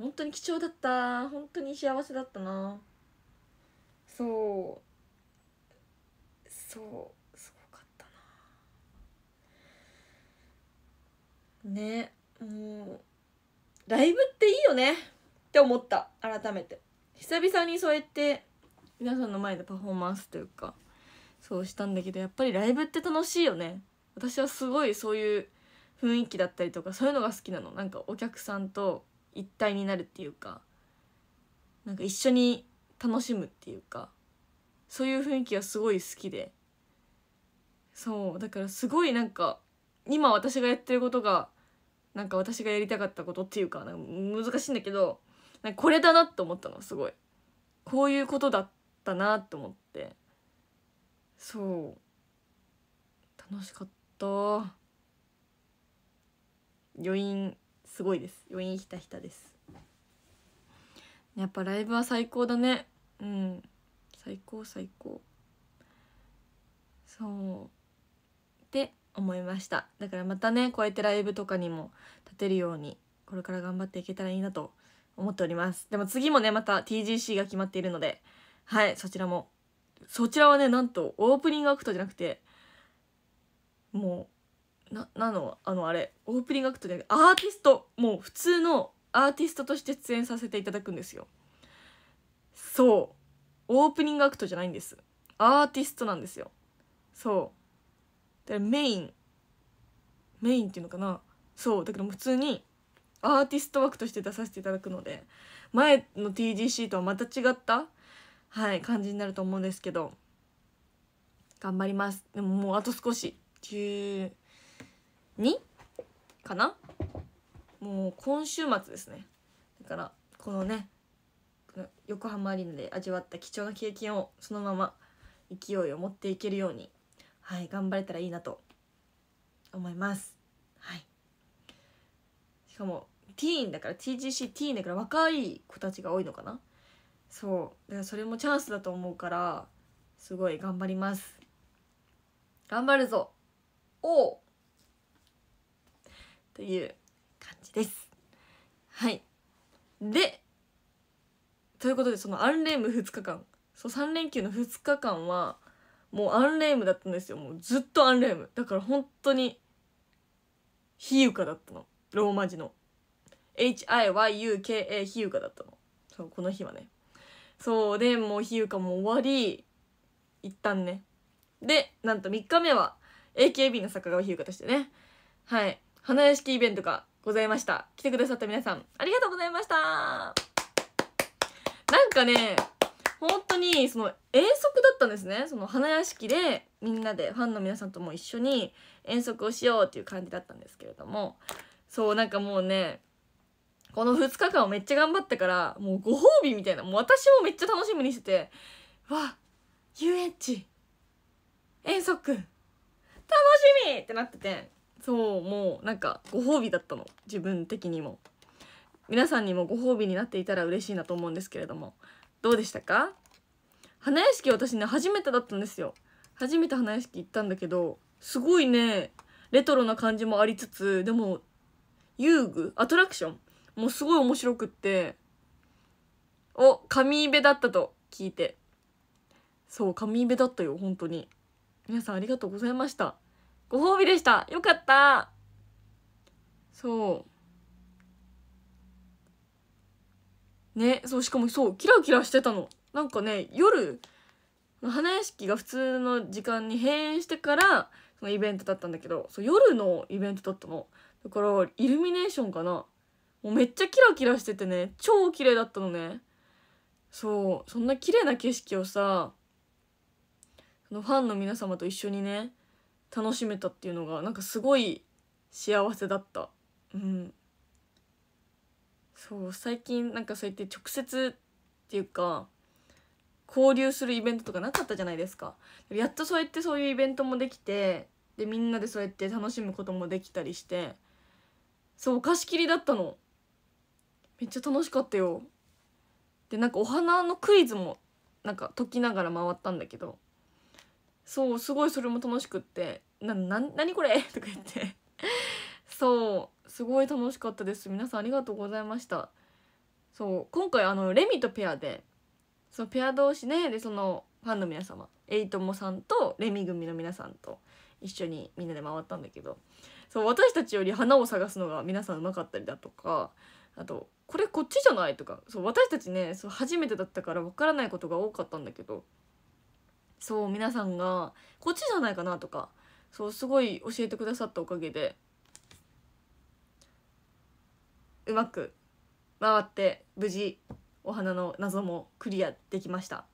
本当に貴重だった本当に幸せだったなそうそうすごかったなねもうライブっていいよねって思った改めて久々にそうやって皆さんの前でパフォーマンスというかそうしたんだけどやっぱりライブって楽しいよね私はすごいそういう雰囲気だったりとかそういうのが好きなのなんかお客さんと一体になるっていうかなんか一緒に楽しむっていうかそういう雰囲気がすごい好きでそうだからすごいなんか今私がやってることがなんか私がやりたかったことっていうか難しいんだけどこれだなと思ったのすごいこういうことだったなと思ってそう楽しかった余韻すごいです余韻ひたひたですやっぱライブは最高だねうん最高最高そうって思いましただからまたねこうやってライブとかにも立てるようにこれから頑張っていけたらいいなと思っておりますでも次もねまた TGC が決まっているのではいそちらもそちらはねなんとオープニングアクトじゃなくてもうななのあのあれオープニングアクトでアーティストもう普通のアーティストとして出演させていただくんですよそうオープニングアクトじゃないんですアーティストなんですよそうでメインメインっていうのかなそうだけど普通にアーティスト枠として出させていただくので前の TGC とはまた違ったはい感じになると思うんですけど頑張りますでももうあと少し2かなもう今週末ですねだからこのね横浜アリーナで味わった貴重な経験をそのまま勢いを持っていけるようにはい頑張れたらいいなと思いますはいしかもティーンだから TGC ティーンだから若い子たちが多いのかなそうだからそれもチャンスだと思うからすごい頑張ります頑張るぞおうという感じですはいでということでそのアンレーム2日間そう3連休の2日間はもうアンレームだったんですよもうずっとアンレームだから本当に比ゆかだったのローマ字の HIYUKA ひゆかだったのそうこの日はねそうでもうひゆかも終わり一旦ねでなんと3日目は AKB の坂川ひゆかとしてねはい花屋敷イベントがございました来てくださった皆さんありがとうございましたなんかね本当にその遠足だったんですねその花屋敷でみんなでファンの皆さんとも一緒に遠足をしようっていう感じだったんですけれどもそうなんかもうねこの2日間をめっちゃ頑張ったからもうご褒美みたいなもう私もめっちゃ楽しみにしててわ遊園地遠足楽しみってなっててそうもうなんかご褒美だったの自分的にも皆さんにもご褒美になっていたら嬉しいなと思うんですけれどもどうでしたか花屋敷私ね初めてだったんですよ初めて花屋敷行ったんだけどすごいねレトロな感じもありつつでも遊具アトラクションもうすごい面白くってお神イベだったと聞いてそう神イベだったよ本当に皆さんありがとうございましたご褒美でした。よかった。そう。ね、そう、しかもそう、キラキラしてたの。なんかね、夜、花屋敷が普通の時間に閉園してから、そのイベントだったんだけど、そう、夜のイベントだったの。だから、イルミネーションかな。もうめっちゃキラキラしててね、超綺麗だったのね。そう、そんな綺麗な景色をさ、そのファンの皆様と一緒にね、楽しめたっていうのがなんかすごい幸せだった。うん、そう最近なんかそうやって直接っていうか交流するイベントとかなかったじゃないですか。やっとそうやってそういうイベントもできてでみんなでそうやって楽しむこともできたりしてそう貸し切りだったの。めっちゃ楽しかったよ。でなんかお花のクイズもなんか解きながら回ったんだけどそうすごいそれも楽しくって「なな何これ! 」とか言ってそうすごい楽しかったです皆さんありがとうございましたそう今回あのレミとペアでそのペア同士ね、でそのファンの皆様エイトモさんとレミ組の皆さんと一緒にみんなで回ったんだけどそう私たちより花を探すのが皆さんうまかったりだとかあと「これこっちじゃない?」とかそう私たちねそう初めてだったからわからないことが多かったんだけどそう皆さんがこっちじゃないかなとかそうすごい教えてくださったおかげでうまく回って無事お花の謎もクリアできました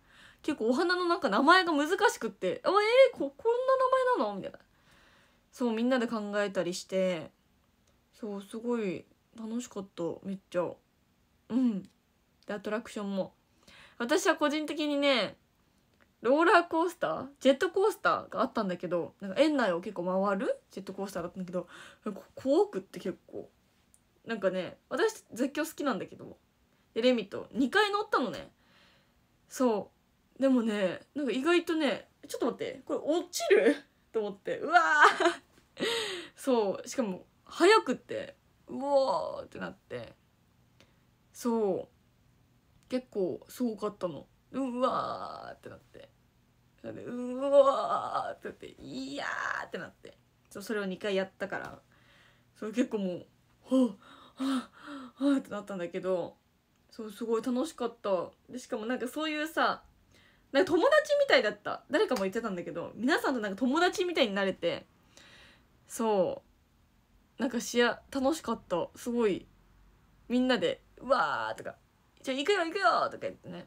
結構お花のなんか名前が難しくって「あえー、ここんな名前なの?」みたいなそうみんなで考えたりしてそうすごい楽しかっためっちゃうんでアトラクションも私は個人的にねローラーコースタージェットコースターがあったんだけどなんか園内を結構回るジェットコースターだったんだけど怖くって結構なんかね私絶叫好きなんだけどでレミと2回乗ったのねそうでもねなんか意外とねちょっと待ってこれ落ちると思ってうわーそうしかも速くってうわーってなってそう結構すごかったのうわーってなってうわーってなっていやーってなってそうそれを2回やったからそれ結構もうはあはあはあってなったんだけどそうすごい楽しかったでしかもなんかそういうさなんか友達みたいだった誰かも言ってたんだけど皆さんとなんか友達みたいになれてそうなんかしや楽しかったすごいみんなで「うわ!」とか「じゃあ行くよ行くよ!」とか言ってね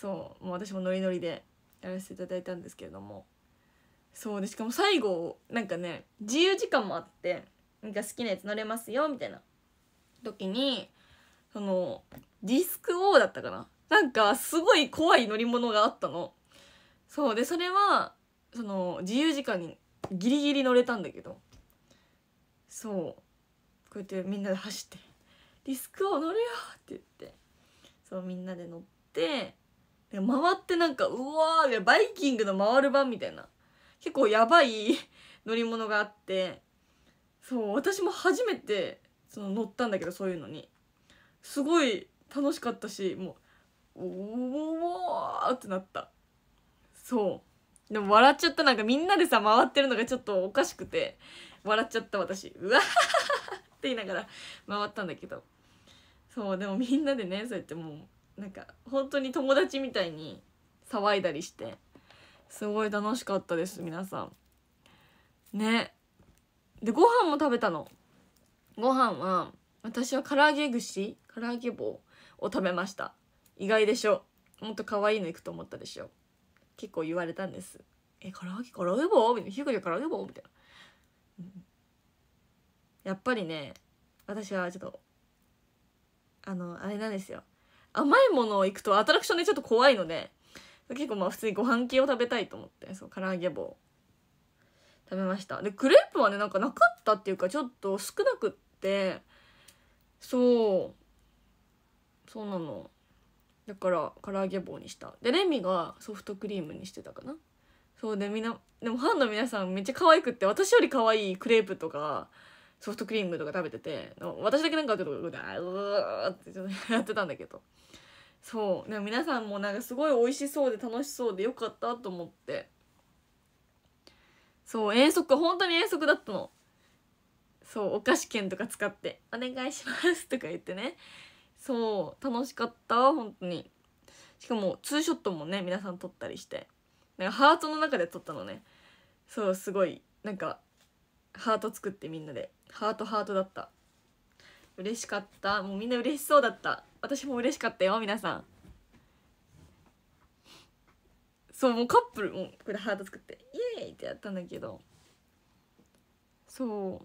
そうもう私もノリノリでやらせていただいたんですけれどもそうでしかも最後なんかね自由時間もあってなんか好きなやつ乗れますよみたいな時にそのディスク O だったかななんかすごい怖い乗り物があったのそうでそれはその自由時間にギリギリ乗れたんだけどそうこうやってみんなで走って「ディスク O 乗るよ!」って言ってそうみんなで乗って回ってなんかうわーバイキングの回る版みたいな結構やばい 乗り物があってそう私も初めてその乗ったんだけどそういうのにすごい楽しかったしもうおおってなったそうでも笑っちゃったなんかみんなでさ回ってるのがちょっとおかしくて笑っちゃった私うわって言いながら回ったんだけどそうでもみんなでねそうやってもうなんか本当に友達みたいに騒いだりしてすごい楽しかったです皆さんねでご飯も食べたのご飯は私は唐揚げ串唐揚げ棒を食べました意外でしょもっと可愛いのいくと思ったでしょ結構言われたんですえ唐揚げ唐揚げ棒みたいなひ唐揚げ棒みたいな、やっぱりね私はちょっとあのあれなんですよ甘いものを行くとアトラクションでちょっと怖いので結構まあ普通にご飯系を食べたいと思ってそう唐揚げ棒食べましたでクレープはねなんかなかったっていうかちょっと少なくってそうそうなのだから唐揚げ棒にしたでレミがソフトクリームにしてたかなそうでみんなでもファンの皆さんめっちゃ可愛くって私より可愛いクレープとかソフトクリームとか食べてて私だけなんかちょっとうだうってやってたんだけどそうでも皆さんもなんかすごい美味しそうで楽しそうでよかったと思ってそう遠足本当に遠足だったのそうお菓子券とか使って「お願いします」とか言ってねそう楽しかった本当にしかもツーショットもね皆さん撮ったりしてなんかハートの中で撮ったのねそうすごいなんかハート作ってみんなでハートハートだった嬉しかったもうみんな嬉しそうだった私も嬉しかったよ皆さんそうもうカップルもこれハート作ってイエーイってやったんだけどそ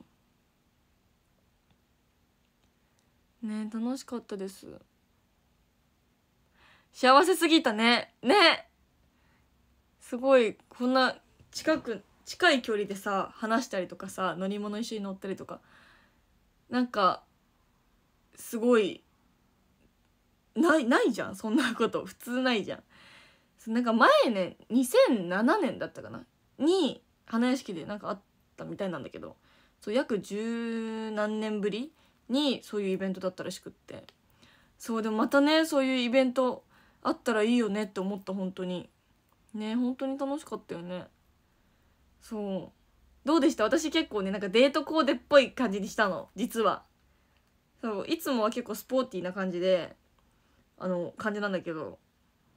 うね楽しかったです幸せすぎたねねすごいこんな近く近い距離でさ話したりとかさ乗り物一緒に乗ったりとかなんかすごいないないじゃんそんなこと普通ないじゃん。なんか前ね2007年だったかなに花屋敷でなんかあったみたいなんだけどそう約十何年ぶりにそういうイベントだったらしくってそうでもまたねそういうイベントあったらいいよねって思った本当にね本当に楽しかったよねそうどうでした私結構ねなんかデートコーデっぽい感じにしたの実はそういつもは結構スポーティーな感じであの感じなんだけど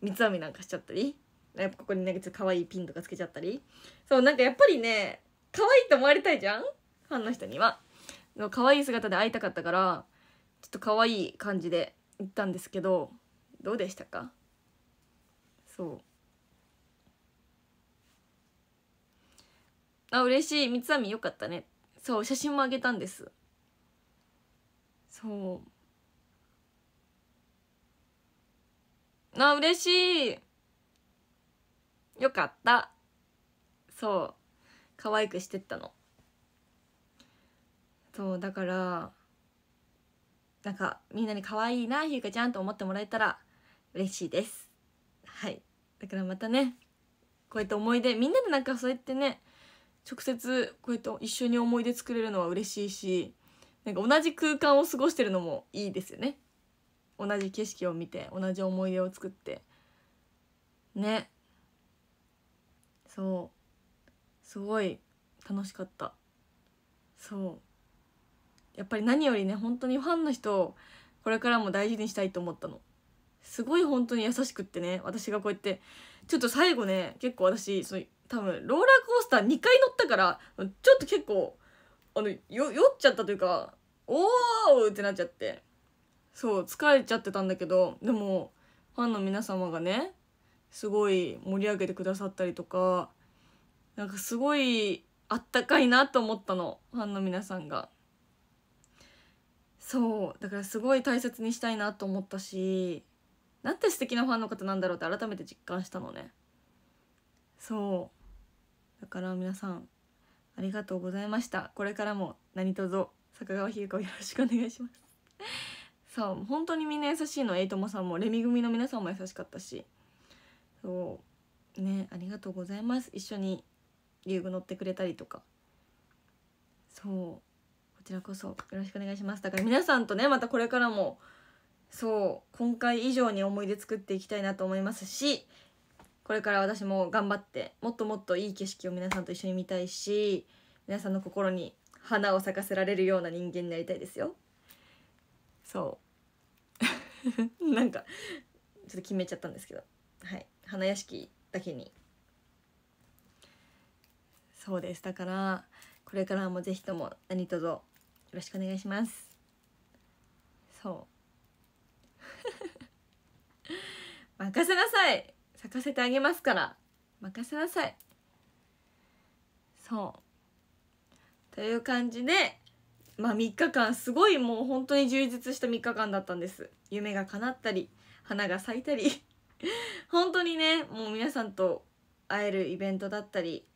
三つ編みなんかしちゃったりやっぱここになんかちょっと可愛いピンとかつけちゃったりそうなんかやっぱりね可愛いと思われたいじゃんファンの人にはの可愛い姿で会いたかったからちょっと可愛い感じで行ったんですけどどうでしたかそうあ嬉しい三つ編みよかったねそう写真もあげたんですそうあ嬉しいよかったそう可愛くしてったのそうだからなんかみんなに可愛いなひゆかちゃんと思ってもらえたら嬉しいですはいだからまたねこうやって思い出みんなでなんかそうやってね直接こうやって一緒に思い出作れるのは嬉しいしなんか同じ空間を過ごしてるのもいいですよね同じ景色を見て同じ思い出を作ってねそうすごい楽しかったそうやっぱり何よりね本当にファンの人をこれからも大事にしたいと思ったのすごい本当に優しくってね私がこうやってちょっと最後ね結構私そう多分ローラーコースター2回乗ったからちょっと結構あの酔っちゃったというかおお!」ってなっちゃってそう疲れちゃってたんだけどでもファンの皆様がねすごい盛り上げてくださったりとかなんかすごいあったかいなと思ったのファンの皆さんがそうだからすごい大切にしたいなと思ったしなんて素敵なファンの方なんだろうって改めて実感したのねそうだから皆さんありがとうございましたこれからも何卒坂川ひゆ子よろしくお願いしますそう本当にみんな優しいのエイトもさんもレミ組の皆さんも優しかったしそうねありがとうございます一緒に遊具乗ってくれたりとかそうこちらこそよろしくお願いしますだから皆さんとねまたこれからもそう今回以上に思い出作っていきたいなと思いますしこれから私も頑張ってもっともっといい景色を皆さんと一緒に見たいし皆さんの心に花を咲かせられるような人間になりたいですよそう なんかちょっと決めちゃったんですけどはい花屋敷だけにそうですだからこれからも是非とも何卒よろしくお願いしますそう 任せなさい咲かせてあげますから任せなさいそうという感じでまあ3日間すごいもう本当に充実した3日間だったんです夢が叶ったり花が咲いたり 本当にねもう皆さんと会えるイベントだったり、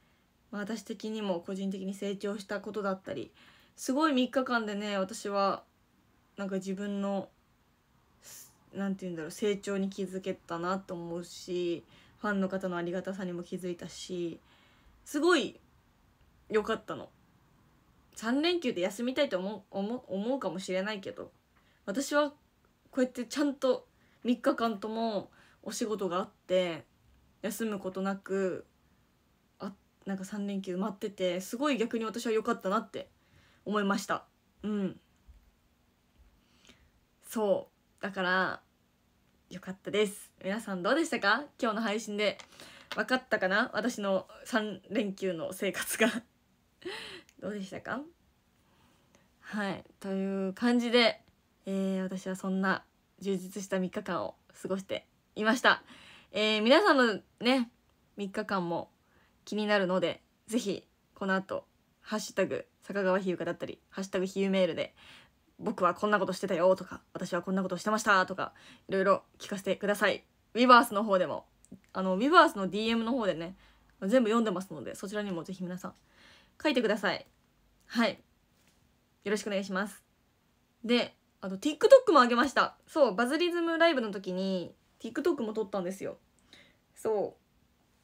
まあ、私的にも個人的に成長したことだったりすごい3日間でね私はなんか自分の何て言うんだろう成長に気づけたなと思うしファンの方のありがたさにも気づいたしすごい良かったの3連休で休みたいと思う思思うかもしれないけど私はこうやってちゃんと3日間ともお仕事があって休むことなくあなんか3連休待っててすごい逆に私は良かったなって思いましたうんそだからよかったです皆さんどうでしたか今日の配信で分かったかな私の3連休の生活が どうでしたかはいという感じで、えー、私はそんな充実した3日間を過ごしていました、えー、皆さんのね3日間も気になるので是非この後ハッシュタグ坂川ひゆかだったり、ハッシュタグひゆメールで僕はこんなことしてたよとか、私はこんなことしてましたとか、いろいろ聞かせてください。ウィバースの方でも、あの、ウィバースの DM の方でね、全部読んでますので、そちらにもぜひ皆さん書いてください。はい。よろしくお願いします。で、あと TikTok も上げました。そう、バズリズムライブの時に TikTok も撮ったんですよ。そ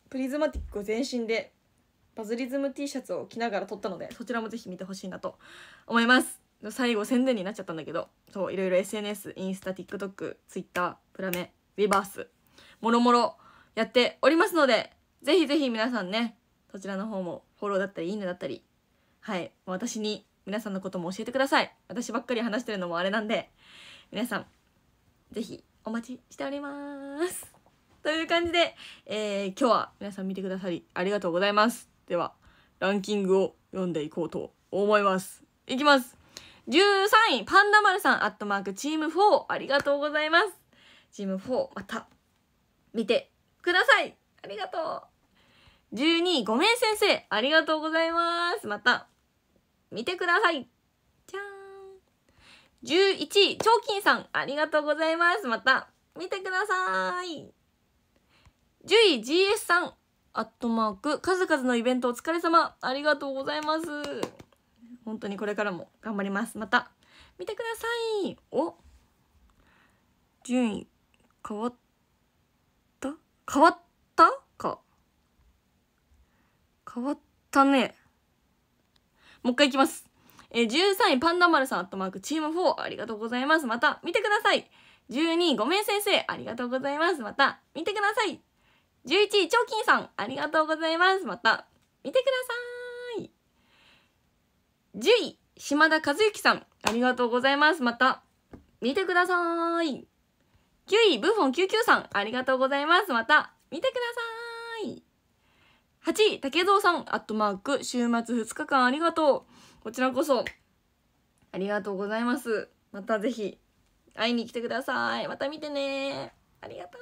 う、プリズマティックを全身でバズリズム T シャツを着ながら撮ったので、そちらもぜひ見てほしいなと思います。の最後宣伝になっちゃったんだけどそういろいろ SNS インスタ TikTokTwitter プラメリバースもろもろやっておりますのでぜひぜひ皆さんねそちらの方もフォローだったりいいねだったりはい私に皆さんのことも教えてください私ばっかり話してるのもあれなんで皆さんぜひお待ちしておりますという感じで、えー、今日は皆さん見てくださりありがとうございますではランキングを読んでいこうと思いますいきます13位、パンダ丸さん、アットマーク、チーム4、ありがとうございます。チーム4、また、見てください。ありがとう。12位、ごめん先生、ありがとうございます。また、見てください。じゃーん。11位、チョキンさん、ありがとうございます。また、見てください。10位、GS さん、アットマーク、数々のイベントお疲れ様、ありがとうございます。本当にこれからも頑張りますまた見てくださいお順位変わった変わったか変わったねもう一回いきますえ13位パンダ丸さんアットマークチーム4ありがとうございますまた見てください12位ごめん先生ありがとうございますまた見てください11位チョーキンさんありがとうございますまた見てください10位、島田和之さん。ありがとうございます。また、見てください。9位、ブーフォン99さん。ありがとうございます。また、見てください。8位、竹蔵さん。アットマーク、週末2日間ありがとう。こちらこそ、ありがとうございます。またぜひ、会いに来てください。また見てね。ありがと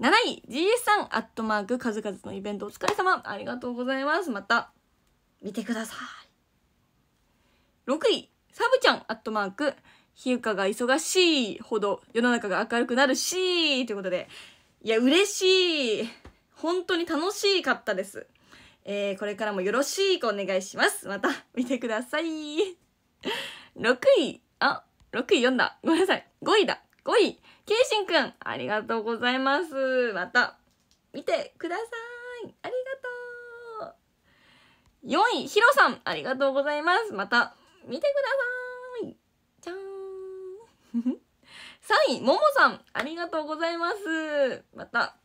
う。7位、GS さん。アットマーク、数々のイベントお疲れ様。ありがとうございます。また、見てください。6位、サブちゃん、アットマーク、日ゆかが忙しいほど世の中が明るくなるし、ということで、いや、嬉しい。本当に楽しかったです。えー、これからもよろしくお願いします。また見てください。6位、あ、6位読んだ。ごめんなさい。5位だ。5位、けいしんくん、ありがとうございます。また見てください。ありがとう。4位、ひろさん、ありがとうございます。また見てくださいじゃーん3位ももさんありがとうございますまた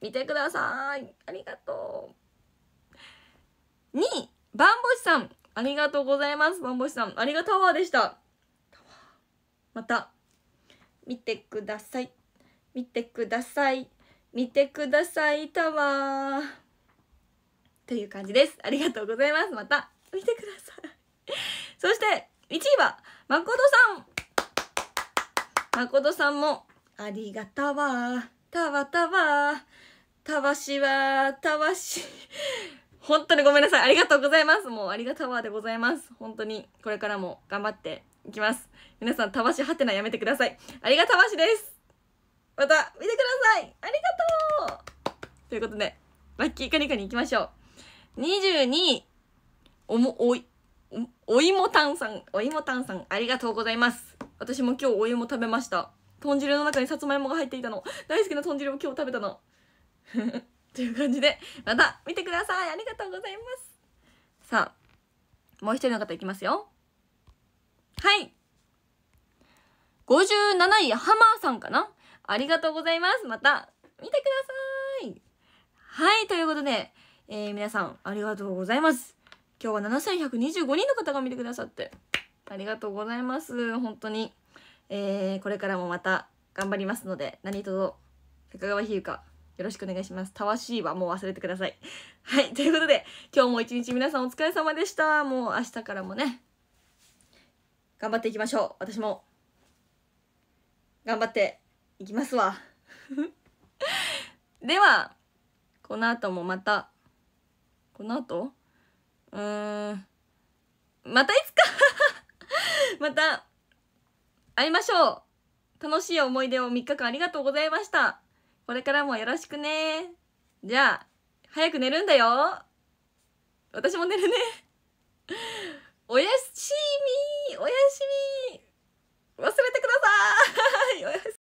見てくださいありがとう2位バンボシさんありがとうございますバんぼしさんありがとうでしたまた見てください見てください見てくださいタワーという感じですありがとうございますまた見てくださいそして1位はまことさんまことさんもありがたわたわたわたわしはたわし本当にごめんなさいありがとうございますもうありがたわでございます本当にこれからも頑張っていきます皆さんたわしはてなやめてくださいありがたわしですまた見てくださいありがとうということでラッキーカニカニ行きましょう22位おもおいお芋炭酸お芋炭酸ありがとうございます私も今日お芋食べました豚汁の中にさつまいもが入っていたの大好きな豚汁を今日食べたの という感じでまた見てくださいありがとうございますさあもう一人の方いきますよはい57位ハマーさんかなありがとうございますまた見てくださいはいということで、えー、皆さんありがとうございます今日は七千百二十五人の方が見てくださってありがとうございます本当に、えー、これからもまた頑張りますので何卒高川ひゆかよろしくお願いします。たわしいはもう忘れてください。はい。ということで、今日も一日皆さんお疲れ様でした。もう明日からもね、頑張っていきましょう。私も、頑張っていきますわ。では、この後もまた、この後うーん。またいつか また、会いましょう楽しい思い出を3日間ありがとうございましたこれからもよろしくねじゃあ、早く寝るんだよ私も寝るねおやすみおやすみ忘れてください おやす